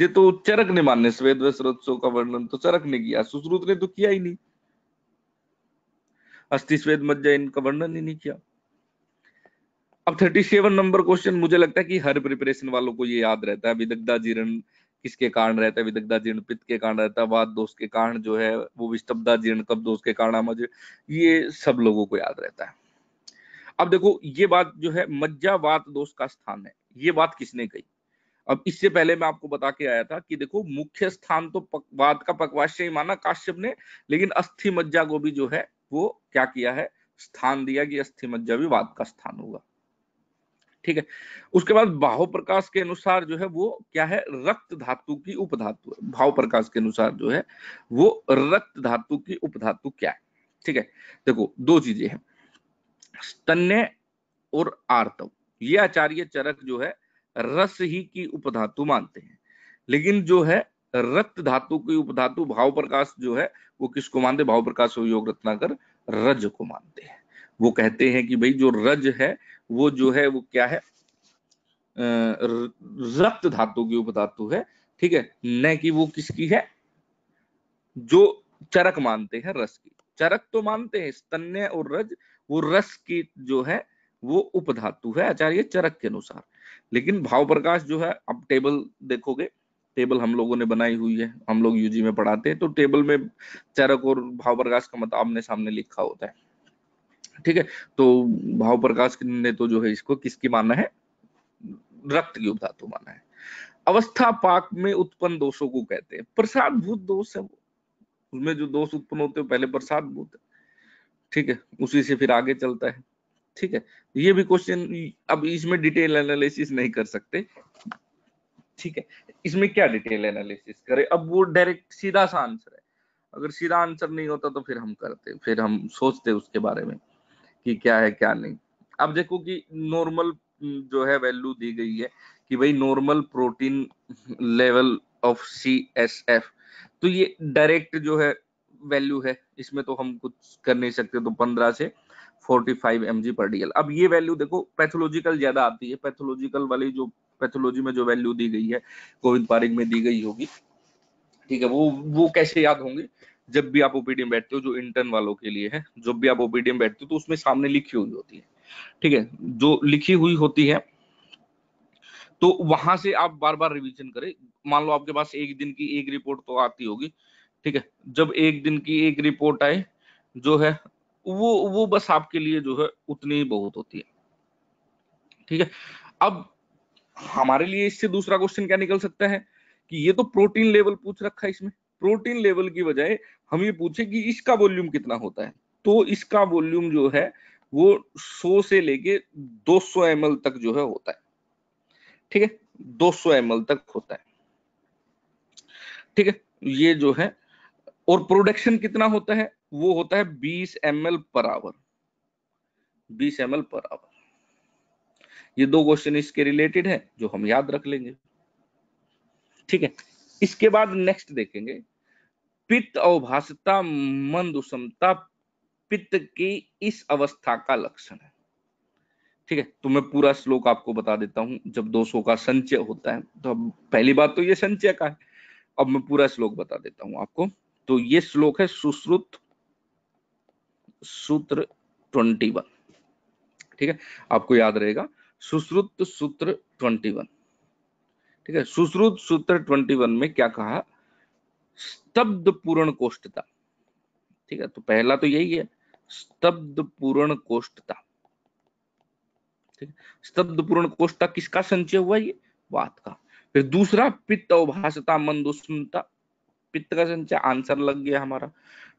ये तो चरक ने मान्य स्वेद व का वर्णन तो चरक ने किया सुश्रुत ने तो किया ही नहीं अस्थि मज्जा इनका वर्णन ही नहीं किया अब थर्टी सेवन नंबर क्वेश्चन मुझे लगता है कि हर प्रिपरेशन वालों को ये याद रहता है विदग्धा जीर्ण किसके कारण रहता है विदग्धा जीर्ण पित्त के कारण रहता है वाद दोष के कारण जो है वो विस्तब्धा जीर्ण कब दोष के कारण आमज ये सब लोगों को याद रहता है अब देखो ये बात जो है मज्जा वात दोष का स्थान है ये बात किसने कही अब इससे पहले मैं आपको बता के आया था कि देखो मुख्य स्थान तो पक, वाद का पकवाश्य ही माना काश्यप ने लेकिन अस्थि मज्जा को भी जो है वो क्या किया है स्थान दिया कि अस्थिमज्जा भी वाद का स्थान होगा ठीक है उसके बाद भाव प्रकाश के अनुसार जो है वो क्या है रक्त धातु की उपधातु भाव प्रकाश के अनुसार जो है वो रक्त धातु की उपधातु क्या है ठीक है देखो दो चीजें हैं स्तन्य और आर्तव ये आचार्य चरक जो है रस ही की उपधातु मानते हैं लेकिन जो है रक्त धातु की उपधातु भाव प्रकाश जो है वो किसको मानते भाव प्रकाश योग रत्नाकर रज को मानते हैं वो कहते हैं कि भाई जो रज है वो जो है वो क्या है रक्त धातु की उपधातु है ठीक है न कि वो किसकी है जो चरक मानते हैं रस की चरक तो मानते हैं स्तन्य और रज वो रस की जो है वो उपधातु है आचार्य चरक के अनुसार लेकिन भाव प्रकाश जो है अब टेबल देखोगे टेबल हम लोगों ने बनाई हुई है हम लोग यूजी में पढ़ाते हैं तो टेबल में चरक और भाव प्रकाश का मत मतलब आमने सामने लिखा होता है ठीक है तो भाव प्रकाश ने तो जो है इसको किसकी माना है रक्त की उपधातु माना है अवस्था पाक में उत्पन्न दोषों को कहते हैं प्रसाद भूत दोष है वो उसमें जो दोष उत्पन्न होते हैं पहले प्रसाद भूत है ठीक है उसी से फिर आगे चलता है ठीक है ये भी क्वेश्चन अब इसमें डिटेल एनालिसिस नहीं कर सकते ठीक है इसमें क्या डिटेल एनालिसिस करें अब वो डायरेक्ट सीधा सा आंसर है अगर सीधा आंसर नहीं होता तो फिर हम करते फिर हम सोचते उसके बारे में कि क्या है क्या नहीं अब देखो कि नॉर्मल हम्म, जो है वैल्यू दी गई है कि भाई normal protein level of C S F तो ये डायरेक्ट जो है वैल्यू है इसमें तो हम कुछ कर नहीं सकते तो पंद्रह से 45 फाइव एम जी पर डीएल अब ये वैल्यू देखो पैथोलॉजिकल ज्यादा आती है पैथोलॉजिकल वाली जो पैथोलॉजी में जो वैल्यू दी गई है गोविंद पारिक में दी गई होगी ठीक है वो वो कैसे याद होंगे जब भी आप ओपीडी में बैठते हो जो इंटर्न वालों के लिए है जब भी आप ओपीडी में बैठते हो तो उसमें सामने लिखी हुई होती है ठीक है जो लिखी हुई होती है तो वहां से आप बार बार रिवीजन करें मान लो आपके पास एक दिन की एक रिपोर्ट तो आती होगी ठीक है जब एक दिन की एक रिपोर्ट आए जो है वो वो बस आपके लिए जो है उतनी ही बहुत होती है ठीक है अब हमारे लिए इससे दूसरा क्वेश्चन क्या निकल सकता है कि ये तो प्रोटीन लेवल पूछ रखा है इसमें प्रोटीन लेवल की बजाय हम ये पूछे कि इसका वॉल्यूम कितना होता है तो इसका वॉल्यूम जो है वो 100 से लेके 200 सौ तक जो है होता है ठीक है 200 सौ तक होता है ठीक है ये जो है और प्रोडक्शन कितना होता है वो होता है 20 M per hour 20 M per hour ये दो क्वेश्चन इसके रिलेटेड है जो हम याद रख लेंगे ठीक है इसके बाद नेक्स्ट देखेंगे पित्त अवभाषता मंदुषमता पित्त की इस अवस्था का लक्षण है ठीक है तो मैं पूरा श्लोक आपको बता देता हूं जब दोषों का संचय होता है तो अब पहली बात तो ये संचय का है अब मैं पूरा श्लोक बता देता हूं आपको तो ये श्लोक है सुश्रुत सूत्र ट्वेंटी वन ठीक है आपको याद रहेगा सुश्रुत सूत्र 21 ठीक है सुश्रुत सूत्र 21 में क्या कहा स्तब्ध पूर्ण कोष्ठता ठीक है तो पहला तो यही है स्तब्ध पूर्ण कोष्ठता ठीक है स्तब्ध पूर्ण कोष्ठता किसका संचय हुआ ये वात का फिर दूसरा पित्त औभाषता मंदुष्मता पित्त का संचय आंसर लग गया हमारा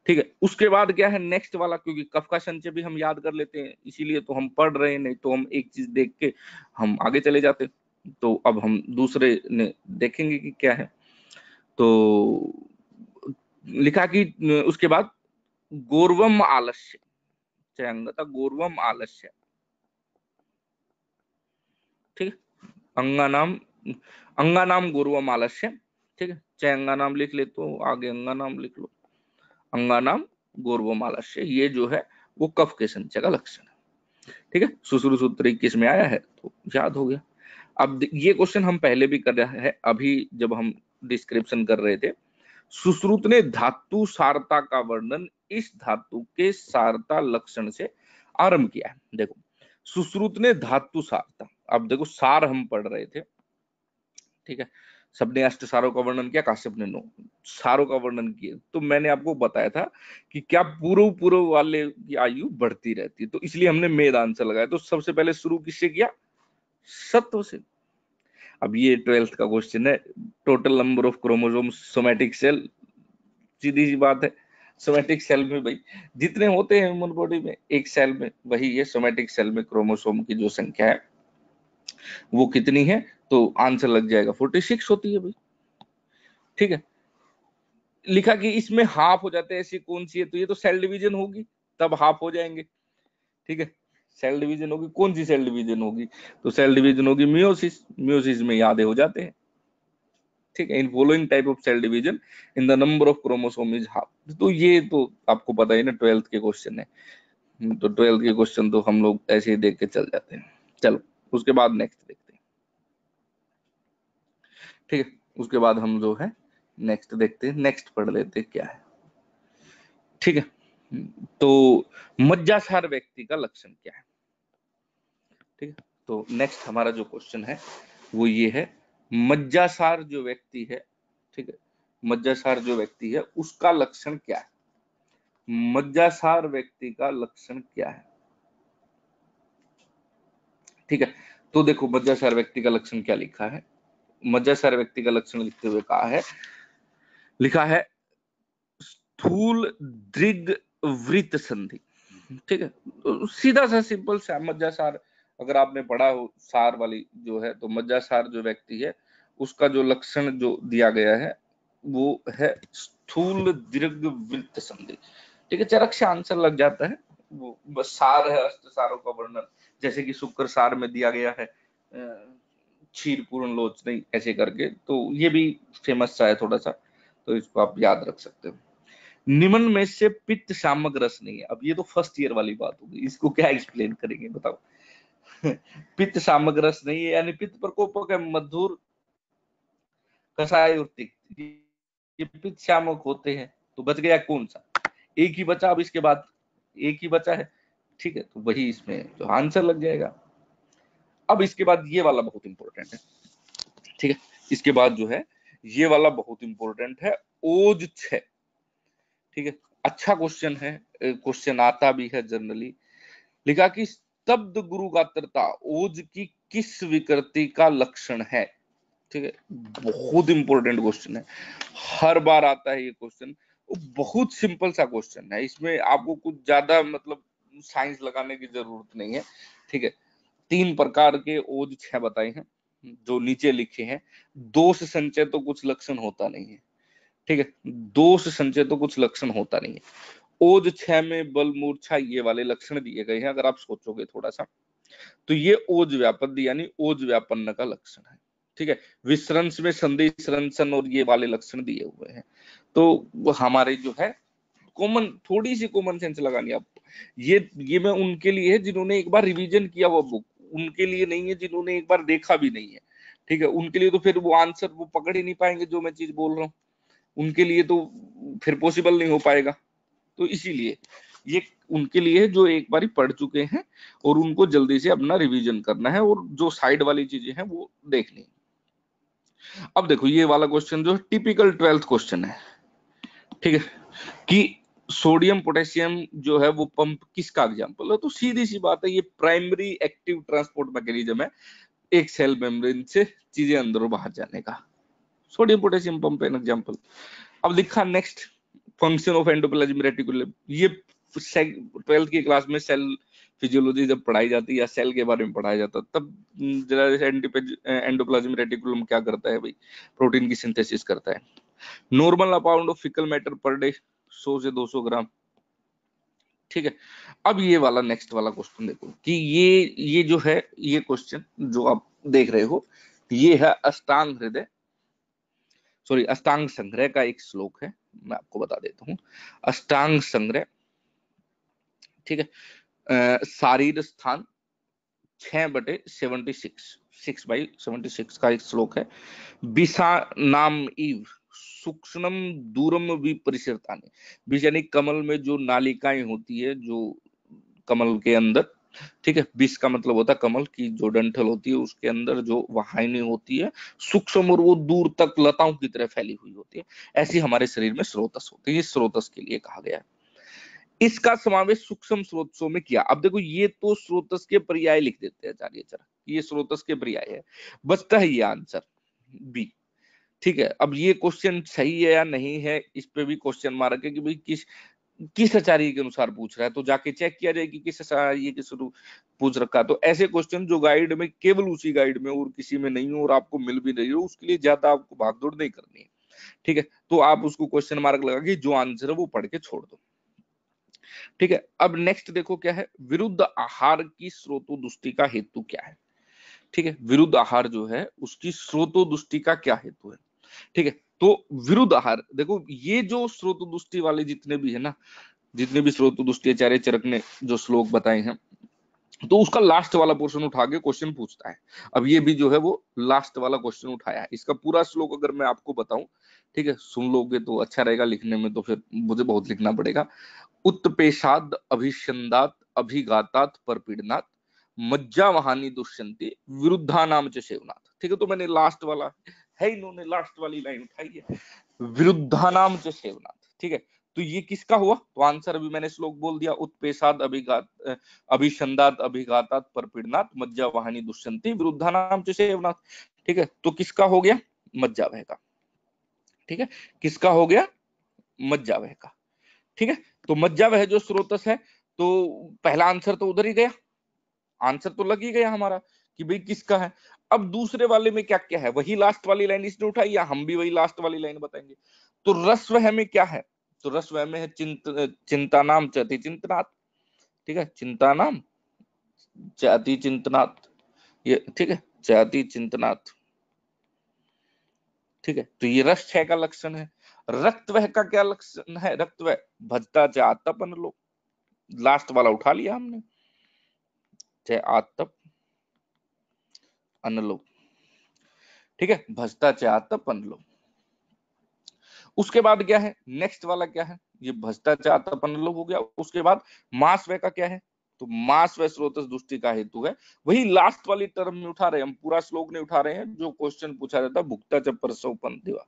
ठीक है उसके बाद क्या है नेक्स्ट वाला क्योंकि कफ का संचय भी हम याद कर लेते हैं इसीलिए तो हम पढ़ रहे हैं नहीं तो हम एक चीज देख के हम आगे चले जाते तो अब हम दूसरे ने देखेंगे कि क्या है तो लिखा कि उसके बाद गौरवम आलस्य चयंगता गौरवम आलस्य ठीक अंगा नाम अंगा नाम गौरवम आलस्य ठीक है चयंगा नाम लिख ले तो आगे अंगा नाम लिख लो अंगानाम गोर्वोमालस्य ये जो है वो कफ के संचय का लक्षण है ठीक है सुश्रु सूत्र इक्कीस में आया है तो याद हो गया अब ये क्वेश्चन हम पहले भी कर रहे हैं अभी जब हम डिस्क्रिप्शन कर रहे थे सुश्रुत ने धातु सारता का वर्णन इस धातु के सारता लक्षण से आरंभ किया है देखो सुश्रुत ने धातु सारता अब देखो सार हम पढ़ रहे थे ठीक है सबने अष्ट तो सारों का वर्णन किया काश्यप ने नौ सारों का वर्णन किया तो मैंने आपको बताया था कि क्या पूर्व पूर्व वाले की आयु बढ़ती रहती है तो इसलिए हमने मेद आंसर लगाया तो सबसे पहले शुरू किससे किया सत्व से अब ये ट्वेल्थ का क्वेश्चन है total number of chromosome somatic cell सीधी सी बात है सोमेटिक सेल में भाई जितने होते हैं ह्यूमन बॉडी में एक सेल में वही ये सोमेटिक सेल में क्रोमोसोम की जो संख्या है वो कितनी है तो आंसर लग जाएगा फोर्टी सिक्स होती है भाई ठीक है लिखा कि इसमें हाफ हो जाते हैं ऐसी कौन सी है तो ये तो सेल डिवीजन होगी तब हाफ हो जाएंगे ठीक है सेल डिवीजन होगी कौन सी सेल डिवीजन होगी तो सेल डिवीजन होगी म्योसिस म्योसिस में यादे हो जाते हैं ठीक है in following type of cell division in the number of chromosome is half तो ये तो आपको पता ही ना ट्वेल्थ के क्वेश्चन है तो ट्वेल्थ के क्वेश्चन तो हम लोग ऐसे ही देख के चल जाते हैं चलो उसके बाद नेक्स्ट देखते ठीक है उसके बाद हम जो है नेक्स्ट देखते हैं नेक्स्ट पढ़ लेते हैं क्या है ठीक है तो मज्जासार व्यक्ति का लक्षण क्या है ठीक है तो नेक्स्ट हमारा जो क्वेश्चन है वो ये है मज्जासार जो व्यक्ति है ठीक है मज्जासार जो व्यक्ति है उसका लक्षण क्या है मज्जासार व्यक्ति का लक्षण क्या है ठीक है तो देखो मज्जासार व्यक्ति का लक्षण क्या लिखा है मज्जासार व्यक्ति का लक्षण लिखते हुए कहा है लिखा है स्थूल दृग वृत्त संधि ठीक है तो सीधा सा सिंपल सा मज्जासार अगर आपने पढ़ा हो सार वाली जो है तो मज्जासार जो व्यक्ति है उसका जो लक्षण जो दिया गया है वो है स्थूल दीर्घ वृत्त संधि ठीक है चरक से आंसर लग जाता है वो बस सार है अष्ट सारों का वर्णन जैसे कि शुक्र सार में दिया गया है छीर पूर्ण लोच नहीं ऐसे करके तो ये भी फेमस सा है थोड़ा सा तो इसको आप याद रख सकते हो निम्न में से पित्त शामक रस नहीं है अब ये तो फर्स्ट ईयर वाली बात होगी इसको क्या एक्सप्लेन करेंगे बताओ पित्त शामक रस नहीं है यानी पित्त प्रकोप है मधुर कसाय पित्त शामक होते हैं तो बच गया कौन सा एक ही बचा अब इसके बाद एक ही बचा है ठीक है तो वही इसमें जो आंसर लग जाएगा अब इसके बाद ये वाला बहुत इंपॉर्टेंट है ठीक है इसके बाद जो है ये वाला बहुत इंपॉर्टेंट है ओज छ ठीक है अच्छा क्वेश्चन है क्वेश्चन आता भी है जनरली लिखा कि शब्द गुरु गात्रता ओज की किस विकृति का लक्षण है ठीक है बहुत इंपॉर्टेंट क्वेश्चन है हर बार आता है ये क्वेश्चन बहुत सिंपल सा क्वेश्चन है इसमें आपको कुछ ज्यादा मतलब साइंस लगाने की जरूरत नहीं है ठीक है तीन प्रकार के ओज छह बताए हैं जो नीचे लिखे हैं दोष संचय तो कुछ लक्षण होता नहीं है ठीक है दोष संचय तो कुछ लक्षण होता नहीं है ओज छह में बल मूर्छा ये वाले लक्षण दिए गए हैं अगर आप सोचोगे थोड़ा सा तो ये ओज व्यापद यानी ओज व्यापन्न का लक्षण है ठीक है विश्रंश में संधि और ये वाले लक्षण दिए हुए हैं तो हमारे जो है कॉमन थोड़ी सी कॉमन सेंस लगानी आप ये ये मैं उनके लिए है जिन्होंने एक बार रिवीजन किया वो बुक उनके लिए नहीं है जिन्होंने एक बार देखा भी नहीं है ठीक है उनके लिए तो फिर वो आंसर वो पकड़ ही नहीं पाएंगे जो मैं चीज बोल रहा हूँ उनके लिए तो फिर पॉसिबल नहीं हो पाएगा तो इसीलिए ये उनके लिए जो एक बार पढ़ चुके हैं और उनको जल्दी से अपना रिवीजन करना है और जो साइड वाली चीजें हैं वो देखनी अब देखो ये वाला क्वेश्चन जो टिपिकल ट्वेल्थ क्वेश्चन है ठीक है कि सोडियम पोटेशियम जो है वो पंप किसका एग्जाम्पल है तो सीधी सी बात है ये प्राइमरी एक्टिव ट्रांसपोर्ट मैकेनिज्म है एक सेल मेम्ब्रेन से चीजें अंदर और बाहर जाने का sodium potassium pump an example अब लिखा next function of endoplasmic reticulum ये ट्वेल्थ की क्लास में सेल फिजियोलॉजी जब पढ़ाई जाती है या सेल के बारे में पढ़ाया जाता तब जरा एंडोप्लाज्मिक रेटिकुलम क्या करता है भाई प्रोटीन की सिंथेसिस करता है normal amount of faecal matter per day 100 से 200 ग्राम ठीक है अब ये वाला नेक्स्ट वाला क्वेश्चन देखो कि ये ये जो है ये क्वेश्चन जो आप देख रहे हो ये है अष्टांग हृदय सॉरी अष्टांग संग्रह का एक श्लोक है मैं आपको बता देता हूँ अष्टांग संग्रह ठीक है शारीर स्थान छ बटे seventy six six by seventy six का एक श्लोक है बिसा नाम ईव सूक्ष्म दूरम भी परिसरता ने बीज यानी कमल में जो नालिकाएं होती है जो कमल के अंदर ठीक है बीस का मतलब होता है कमल की जो डंठल होती है उसके अंदर जो वहाइने होती है सूक्ष्म और वो दूर तक लताओं की तरह फैली हुई होती है ऐसी हमारे शरीर में स्रोतस होती है स्रोतस के लिए कहा गया है इसका समावेश सूक्ष्म स्रोतों में किया अब देखो ये तो स्रोतस के पर्याय लिख देते हैं आचार्य चरण ये स्रोतस के पर्याय है बचता है ये आंसर बी ठीक है अब ये क्वेश्चन सही है या नहीं है इस पे भी क्वेश्चन मार्क है कि भाई किस किस आचार्य के अनुसार पूछ रहा है तो जाके चेक किया जाए कि किस आचार्य के शुरू पूछ रखा तो ऐसे क्वेश्चन जो गाइड में केवल उसी गाइड में और किसी में नहीं हो और आपको मिल भी नहीं हो उसके लिए ज्यादा आपको भागदौड़ नहीं करनी है ठीक है तो आप उसको क्वेश्चन मार्क लगा के जो आंसर है वो पढ़ के छोड़ दो ठीक है अब नेक्स्ट देखो क्या है विरुद्ध आहार की स्रोतो दुष्टि का हेतु क्या है ठीक है विरुद्ध आहार जो है उसकी स्रोतो दुष्टि का क्या हेतु है ठीक है तो विरुद्ध आहार देखो ये जो स्रोत दुष्टि वाले जितने भी है ना जितने भी स्रोत दुष्टि आचार्य चरक ने जो श्लोक बताए हैं तो उसका लास्ट वाला पोर्शन उठा के क्वेश्चन पूछता है अब ये भी जो है वो लास्ट वाला क्वेश्चन उठाया है इसका पूरा श्लोक अगर मैं आपको बताऊं ठीक है सुन लोगे तो अच्छा रहेगा लिखने में तो फिर मुझे बहुत लिखना पड़ेगा उत्पेशाद अभिषंदात पर पीड़नाथ मज्जा वहानी दुष्यंती विरुद्धा नाम च सेवनाथ ठीक है तो मैंने लास्ट वाला है इन्होंने लास्ट वाली लाइन उठाई है विरुद्धा नाम च सेवना ठीक है तो ये किसका हुआ तो आंसर अभी मैंने श्लोक बोल दिया उत्पेशाद अभिघात अभिषंदात अभिघातात परपीड़नाथ मज्जा वाहनी दुष्यंती विरुद्धा नाम च सेवनाथ ठीक है तो किसका हो गया मज्जा वह का ठीक है किसका हो गया मज्जा वह का ठीक है तो मज्जा वह जो स्रोतस है तो पहला आंसर तो उधर ही गया आंसर तो लग ही गया हमारा कि भाई किसका है अब दूसरे वाले में क्या क्या है वही लास्ट वाली लाइन इसने उठाई या हम भी वही लास्ट वाली लाइन बताएंगे तो रस वह में क्या है तो रस वह में है चिंत चिंता नाम चति चिंतनाथ ठीक है चिंता नाम जाति चिंतनाथ ये ठीक है जाति चिंतनात् ठीक है तो ये रस क्षय का लक्षण है रक्त वह का क्या लक्षण है रक्त वह भजता चाह आत्तापन लोग लास्ट वाला उठा लिया हमने चाहे आत्तप अनलो ठीक है भ्रष्टाचार तपनलो उसके बाद क्या है नेक्स्ट वाला क्या है ये भ्रष्टाचार तपनलो हो गया उसके बाद मास व्यय का क्या है तो मास व स्रोत दुष्टि का हेतु है वही लास्ट वाली टर्म में उठा रहे हैं हम पूरा श्लोक नहीं उठा रहे हैं जो क्वेश्चन पूछा जाता है भुगता च परसोपन दिवा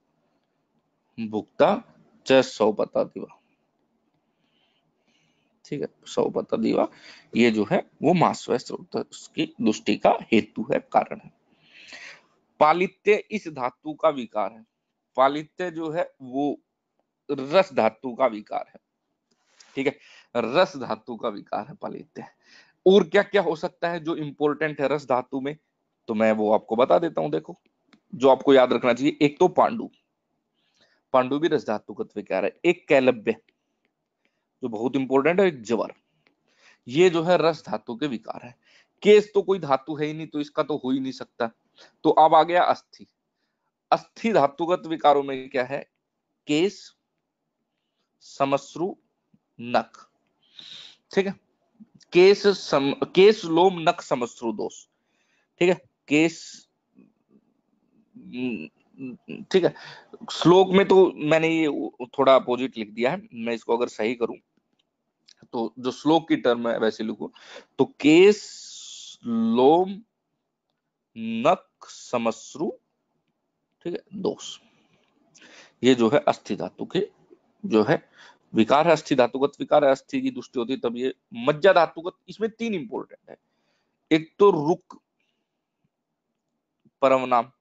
भुगता च सौपता दिवा ठीक है सौपत्र दीवा ये जो है वो महास्वय स्रोत की दुष्टि का हेतु है कारण है पालित्य इस धातु का विकार है पालित्य जो है वो रस धातु का विकार है ठीक है रस धातु का विकार है पालित्य और क्या क्या हो सकता है जो इंपॉर्टेंट है रस धातु में तो मैं वो आपको बता देता हूं देखो जो आपको याद रखना चाहिए एक तो पांडु पांडु भी रस धातु का विकार है एक कैलब्य जो बहुत इंपॉर्टेंट है जबर ये जो है रस धातु के विकार है केस तो कोई धातु है ही नहीं तो इसका तो हो ही नहीं सकता तो अब आ गया अस्थि अस्थि धातुगत विकारों में क्या है केस समश्रु नक ठीक है केस सम, केस लोम नक समश्रु दोष ठीक है केस ठीक है श्लोक में तो मैंने ये थोड़ा अपोजिट लिख दिया है मैं इसको अगर सही करूं तो जो श्लोक की टर्म है वैसे लिखो तो केस लोम नक समस्रु ठीक है दोष ये जो है अस्थि धातु के जो है विकार है अस्थि धातुगत विकार है अस्थि की दुष्टि होती तब ये मज्जा धातुगत इसमें तीन इंपोर्टेंट है एक तो रुक परम नाम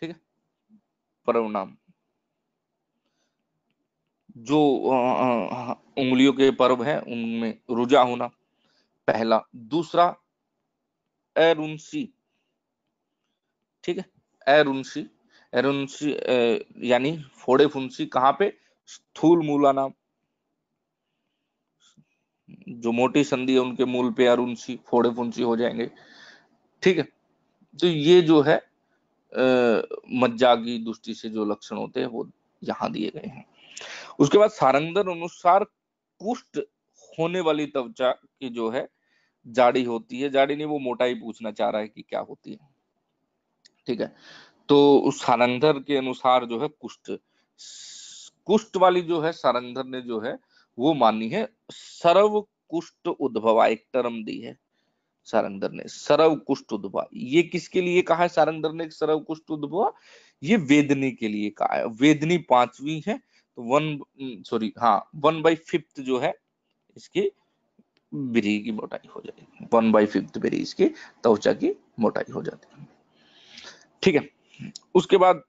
ठीक है परम नाम जो उंगलियों के पर्व है उनमें रुजा होना पहला दूसरा एरुंसी ठीक है एरुंसी एरुंसी यानी फोड़े फुंसी कहाँ पे स्थूल मूला नाम जो मोटी संधि है उनके मूल पे अरुणसी फोड़े फुंसी हो जाएंगे ठीक है तो ये जो है मज्जा की दृष्टि से जो लक्षण होते हैं वो यहां दिए गए हैं उसके बाद सारंगदर अनुसार कुष्ट होने वाली त्वचा की जो है जाड़ी होती है जाड़ी नहीं वो मोटाई पूछना चाह रहा है कि क्या होती है ठीक है तो उस सारंगधर के अनुसार जो है कुष्ट कुष्ट वाली जो है सारंगधर ने जो है वो मानी है सर्व कुष्ट उद्भवा एक टर्म दी है सारंगधर ने सर्व कुष्ट उद्भवा ये किसके लिए कहा है सारंगधर ने सर्व कुष्ट उद्भवा ये वेदनी के लिए कहा है वेदनी पांचवी है वन सॉरी हाँ वन बाई फिफ्थ जो है इसकी बिरी की मोटाई हो जाएगी वन बाई फिफ्थ बिरी इसकी त्वचा की मोटाई हो जाती है ठीक है उसके बाद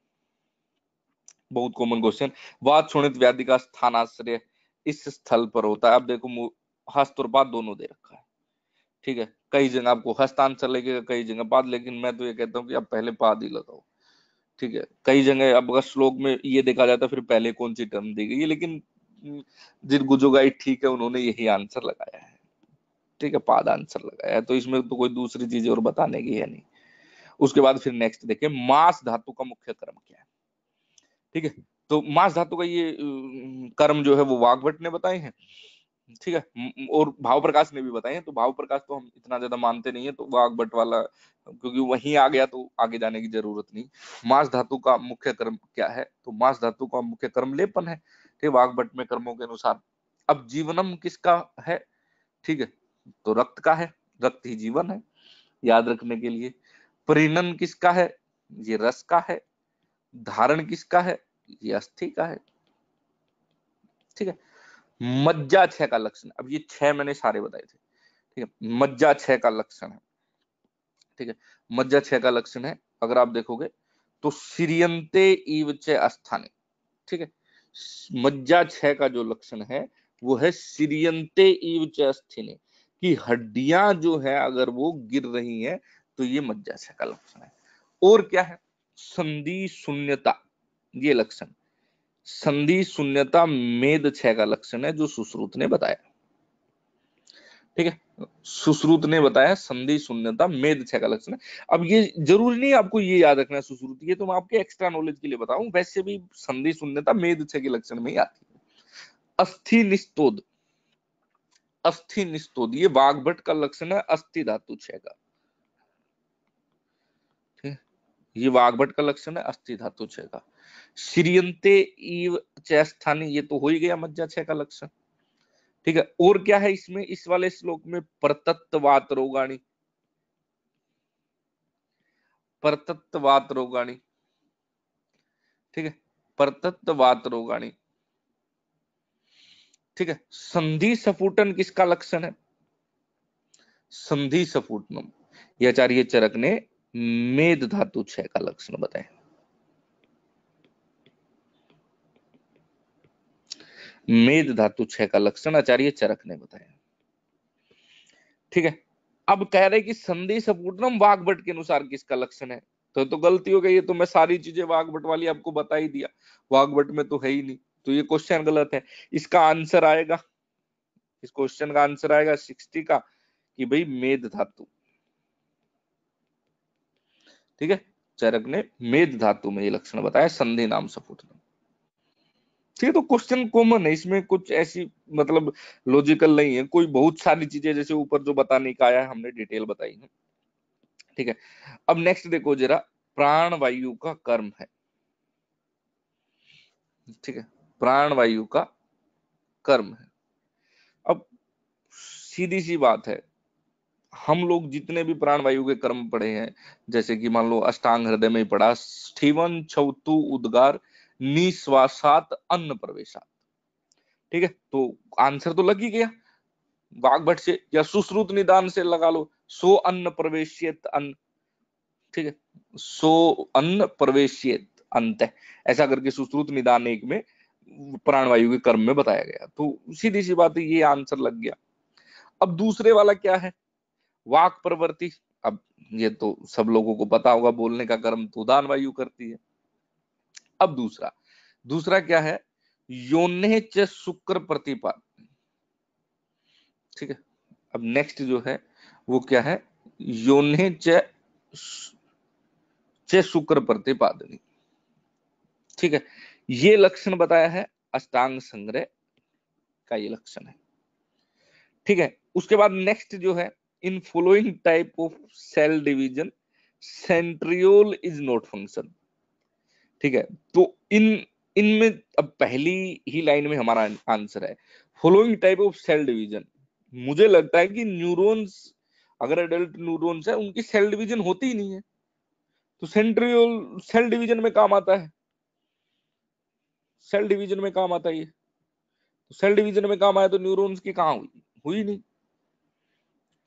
बहुत कॉमन क्वेश्चन वाद सुनित व्याधि का स्थान आश्रय इस स्थल पर होता है आप देखो हस्त और बाद दोनों दे रखा है ठीक है कई जगह आपको हस्तांचल लगेगा कई जगह बाद लेकिन मैं तो ये कहता हूँ कि आप पहले बाद ही लगाओ ठीक है कई जगह अब अगर श्लोक में ये देखा जाता तो फिर पहले कौन सी टर्म दी गई है लेकिन हम्म, जिन गुजुगाई ठीक है उन्होंने यही आंसर लगाया है ठीक है पाद आंसर लगाया है तो इसमें तो कोई दूसरी चीज और बताने की है नहीं उसके बाद फिर नेक्स्ट देखें मास धातु का मुख्य कर्म क्या है ठीक है तो मास धातु का ये हम्म, कर्म जो है वो वाघभट्ट ने बताए हैं ठीक है हम्म, और भाव प्रकाश ने भी बताए हैं तो भाव प्रकाश तो हम इतना ज्यादा मानते नहीं है तो वाघ भट्ट वाला क्योंकि वहीं आ गया तो आगे जाने की जरूरत नहीं मास धातु का मुख्य कर्म क्या है तो मास धातु का मुख्य कर्म लेपन है ठीक वाग भट्ट में कर्मों के अनुसार अब जीवनम किसका है ठीक है तो रक्त का है रक्त ही जीवन है याद रखने के लिए परिणन किसका है ये रस का है धारण किसका है ये अस्थि का है ठीक है मज्जा छह का लक्षण अब ये छह मैंने सारे बताए थे ठीक है मज्जा छह का लक्षण है ठीक है मज्जा छह का लक्षण है अगर आप देखोगे तो सिरियंते ईवच अस्थाने ठीक है मज्जा छह का जो लक्षण है वो है सिरियंते ईवच अस्थिने कि हड्डियां जो है अगर वो गिर रही हैं तो ये मज्जा छह का लक्षण है और क्या है संधि शून्यता ये लक्षण संधि शून्यता मेद छह का लक्षण है जो सुश्रुत ने बताया ठीक है सुश्रुत ने बताया संधि शून्यता मेद छह का लक्षण है अब ये जरूरी नहीं आपको ये याद रखना है सुश्रुत ये तो मैं आपके एक्स्ट्रा नॉलेज के लिए बताऊं वैसे भी संधि शून्यता मेद छह के लक्षण में ही आती है अस्थि निस्तोद अस्थि निस्तोद ये भट्ट का लक्षण है अस्थि धातु छह का ये वाग्भट का लक्षण है अस्थि धातु छह का श्रीयंते ईव चय स्थानी ये तो हो ही गया मज्जा छह का लक्षण ठीक है और क्या है इसमें इस वाले श्लोक में परतत्वात रोगाणी परतत्वात रोगाणी ठीक है परतत्वात रोगाणी ठीक है संधि सफुटन किसका लक्षण है संधि सफुटनम आचार्य चरक ने मेद धातु छह का लक्षण बताया मेद धातु छह का लक्षण आचार्य चरक ने बताया ठीक है अब कह रहे कि संधि सपूटनम वाग्भट के अनुसार किसका लक्षण है तो तो गलती हो गई है तो मैं सारी चीजें वाग्भट वाली आपको बता ही दिया वाग्भट में तो है ही नहीं तो ये क्वेश्चन गलत है इसका आंसर आएगा इस क्वेश्चन का आंसर आएगा सिक्सटी का कि भाई मेद धातु ठीक है चरक ने मेद धातु में ये लक्षण बताया संधि नाम सपूर्णम ठीक है तो क्वेश्चन कॉमन तो है इसमें कुछ ऐसी मतलब लॉजिकल नहीं है कोई बहुत सारी चीजें जैसे ऊपर जो बताने का आया हमने डिटेल बताई है ठीक है अब नेक्स्ट देखो जरा प्राण वायु का कर्म है ठीक है प्राण वायु का कर्म है अब सीधी सी बात है हम लोग जितने भी प्राण वायु के कर्म पढ़े हैं जैसे कि मान लो अष्टांग हृदय में पढ़ा स्ठीवन छवतु उद्गार निश्वासात अन्न प्रवेशात ठीक है तो आंसर तो लग ही गया वाघभट से या सुश्रुत निदान से लगा लो सो अन्न प्रवेश अन्न ठीक है सो अन्न प्रवेशित अंत ऐसा करके सुश्रुत निदान एक में प्राणवायु के कर्म में बताया गया तो सीधी सी बात ये आंसर लग गया अब दूसरे वाला क्या है वाक प्रवृत्ति अब ये तो सब लोगों को पता होगा बोलने का कर्म तो दान वायु करती है अब दूसरा दूसरा क्या है योने च शुक्र प्रतिपाद ठीक है अब नेक्स्ट जो है वो क्या है योने च शुक्र प्रतिपादनी ठीक है ये लक्षण बताया है अष्टांग संग्रह का ये लक्षण है ठीक है उसके बाद नेक्स्ट जो है in following type of cell division centriole is not function ठीक है तो इन इनमें अब पहली ही लाइन में हमारा आंसर है following type of cell division मुझे लगता है कि न्यूरॉन्स अगर एडल्ट न्यूरॉन्स है उनकी सेल डिवीजन होती ही नहीं है तो सेंट्रियोल सेल डिवीजन में काम आता है सेल डिवीजन में काम आता है ये तो सेल डिवीजन में काम आया तो न्यूरॉन्स की कहाँ हुई हुई नहीं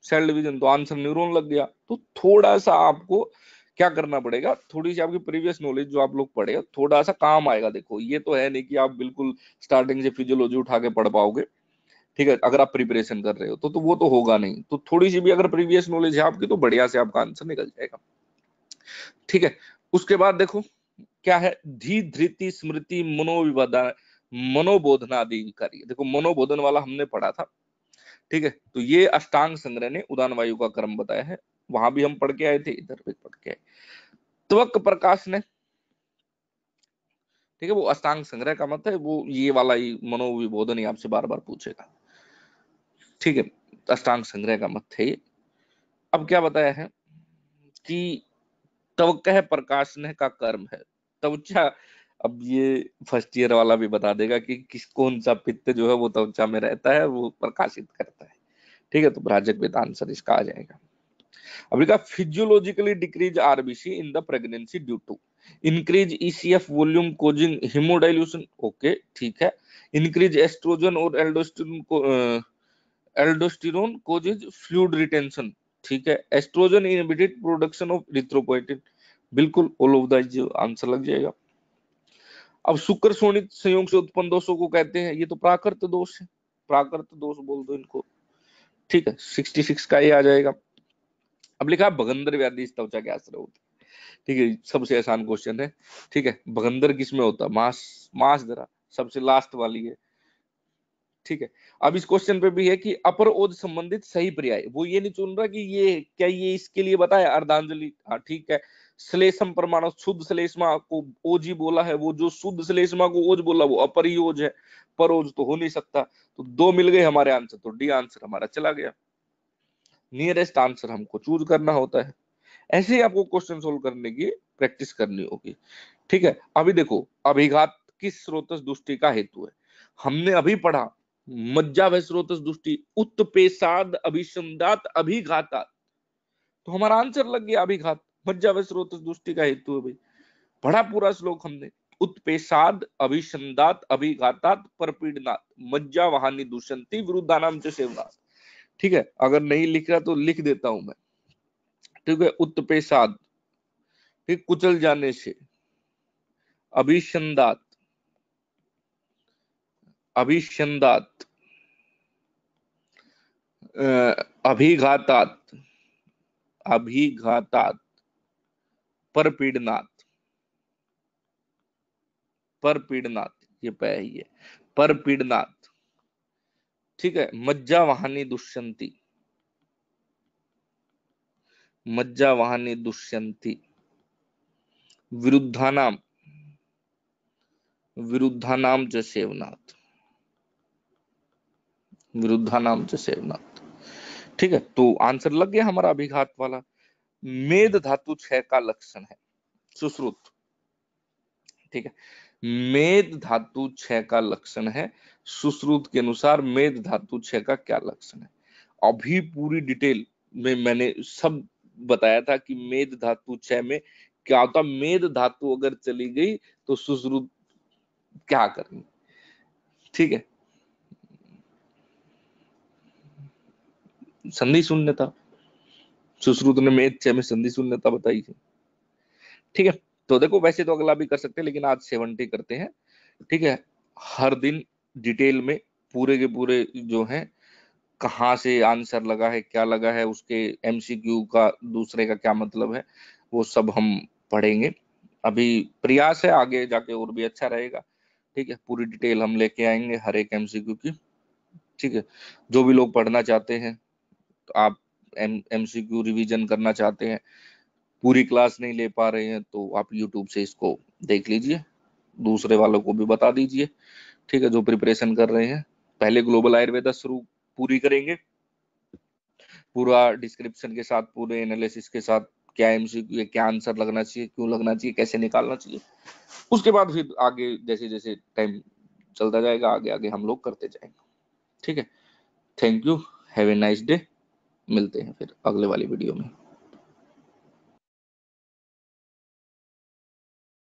सेल डिवीजन तो आंसर न्यूरॉन लग गया तो थोड़ा सा आपको क्या करना पड़ेगा थोड़ी सी आपकी प्रीवियस नॉलेज जो आप लोग पढ़े थोड़ा सा काम आएगा देखो ये तो है नहीं कि आप बिल्कुल स्टार्टिंग से फिजियोलॉजी उठा के पढ़ पाओगे ठीक है अगर आप प्रिपरेशन कर रहे हो तो, तो वो तो होगा नहीं तो थोड़ी सी भी अगर प्रीवियस नॉलेज है आपकी तो बढ़िया से आपका आंसर निकल जाएगा ठीक है उसके बाद देखो क्या है धी धृति स्मृति मनोविधा मनोबोधनादि आदि कार्य देखो मनोबोधन वाला हमने पढ़ा था ठीक है तो ये अष्टांग संग्रह ने उदान वायु का क्रम बताया है वहां भी हम पढ़ के आए थे इधर भी पढ़ के आए त्वक प्रकाश ने ठीक है वो अष्टांग संग्रह का मत है वो ये वाला ही मनोविबोधन ही आपसे बार बार पूछेगा ठीक है अष्टांग संग्रह का मत है अब क्या बताया है कि तवक है प्रकाशन का कर्म है त्वचा अब ये फर्स्ट ईयर वाला भी बता देगा कि किस कौन सा पित्त जो है वो त्वचा में रहता है वो प्रकाशित करता है ठीक है तो भ्राजक वेद आंसर इसका आ जाएगा अब लिखा physiologically decrease RBC in the pregnancy due to increase ECF volume causing haemodilution okay ठीक है इंक्रीज एस्ट्रोजन और एल्डोस्टेरोन को एल्डोस्टेरोन कोजेज फ्लूड रिटेंशन ठीक है oestrogen inhibited production of erythropoietin बिल्कुल ऑल ऑफ द आंसर लग जाएगा अब शुक्र सोनित संयोग से उत्पन्न दोषों को कहते हैं ये तो प्राकृत दोष है प्राकृत दोष बोल दो इनको ठीक है 66 का ये आ जाएगा अब लिखा भगंदर व्याधि त्वचा के आश्रय होता ठीक है सबसे आसान क्वेश्चन है ठीक है भगंदर किसमें होता मांस मांस जरा सबसे लास्ट वाली है ठीक है अब इस क्वेश्चन पे भी है कि अपर ओद संबंधित सही पर्याय वो ये नहीं चुन रहा कि ये क्या ये इसके लिए बताया अर्धांजलि हाँ ठीक है श्लेषम परमाणु शुद्ध श्लेषमा को ओज ही बोला है वो जो शुद्ध श्लेषमा को ओज बोला वो अपर ही ओज है पर ओज तो हो नहीं सकता तो दो मिल गए हमारे आंसर तो डी आंसर हमारा चला गया नियरेस्ट आंसर हमको चूज करना होता है ऐसे ही आपको क्वेश्चन सोल्व करने की प्रैक्टिस करनी होगी ठीक है अभी देखो अभिघात किस स्रोत दुष्टि का हेतु है हमने अभी पढ़ा मज्जा वह स्रोत दुष्टि उत्पेशाद अभिसंदात अभिघातात तो हमारा आंसर लग गया अभिघात मज्जा वह स्रोत दुष्टि का हेतु है भाई पढ़ा पूरा श्लोक हमने उत्पेशाद अभिसंदात अभिघातात परपीड़नात मज्जा वहानी दूषंती विरुद्धानाम च सेवनात् ठीक है अगर नहीं लिख रहा तो लिख देता हूं मैं ठीक है उत्पेशाद ठीक कुचल जाने से अभिशंदात अभिशंदात अभिघातात अभिघातात पर पीड़नाथ पर पीड़नाथ ये पै ही है पर पीड़नाथ ठीक है मज्जा वाहनी दुष्यंती मज्जा वाहनी दुष्यंती विरुद्धानाम विरुद्धानाम च सेवनाथ विरुद्धानाम च सेवनाथ ठीक है तो आंसर लग गया हमारा अभिघात वाला मेद धातु छह का लक्षण है सुश्रुत ठीक है मेद धातु छह का लक्षण है सुश्रुत के अनुसार मेद धातु छह का क्या लक्षण है अभी पूरी डिटेल में मैंने सब बताया था कि मेध धातु छह में क्या होता मेध धातु अगर चली गई तो सुश्रुत क्या करनी ठीक है संधि शून्यता सुश्रुत ने मेध छह में संधि शून्यता बताई थी ठीक है तो देखो वैसे तो अगला भी कर सकते हैं लेकिन आज सेवनटी करते हैं ठीक है हर दिन डिटेल में पूरे के पूरे जो है कहाँ से आंसर लगा है क्या लगा है उसके एमसीक्यू का दूसरे का क्या मतलब है वो सब हम पढ़ेंगे अभी प्रयास है आगे जाके और भी अच्छा रहेगा ठीक है पूरी डिटेल हम लेके आएंगे हर एक एमसीक्यू की ठीक है जो भी लोग पढ़ना चाहते हैं तो आप एम एमसीक्यू रिवीजन करना चाहते हैं पूरी क्लास नहीं ले पा रहे हैं तो आप यूट्यूब से इसको देख लीजिए दूसरे वालों को भी बता दीजिए ठीक है जो प्रिपरेशन कर रहे हैं पहले ग्लोबल आयुर्वेदा शुरू पूरी करेंगे पूरा डिस्क्रिप्शन के साथ पूरे एनालिसिस के साथ क्या एमसीक्यू क्या आंसर लगना चाहिए क्यों लगना चाहिए कैसे निकालना चाहिए उसके बाद फिर आगे जैसे जैसे टाइम चलता जाएगा आगे आगे हम लोग करते जाएंगे ठीक है thank you have a nice day मिलते हैं फिर अगले वाली वीडियो में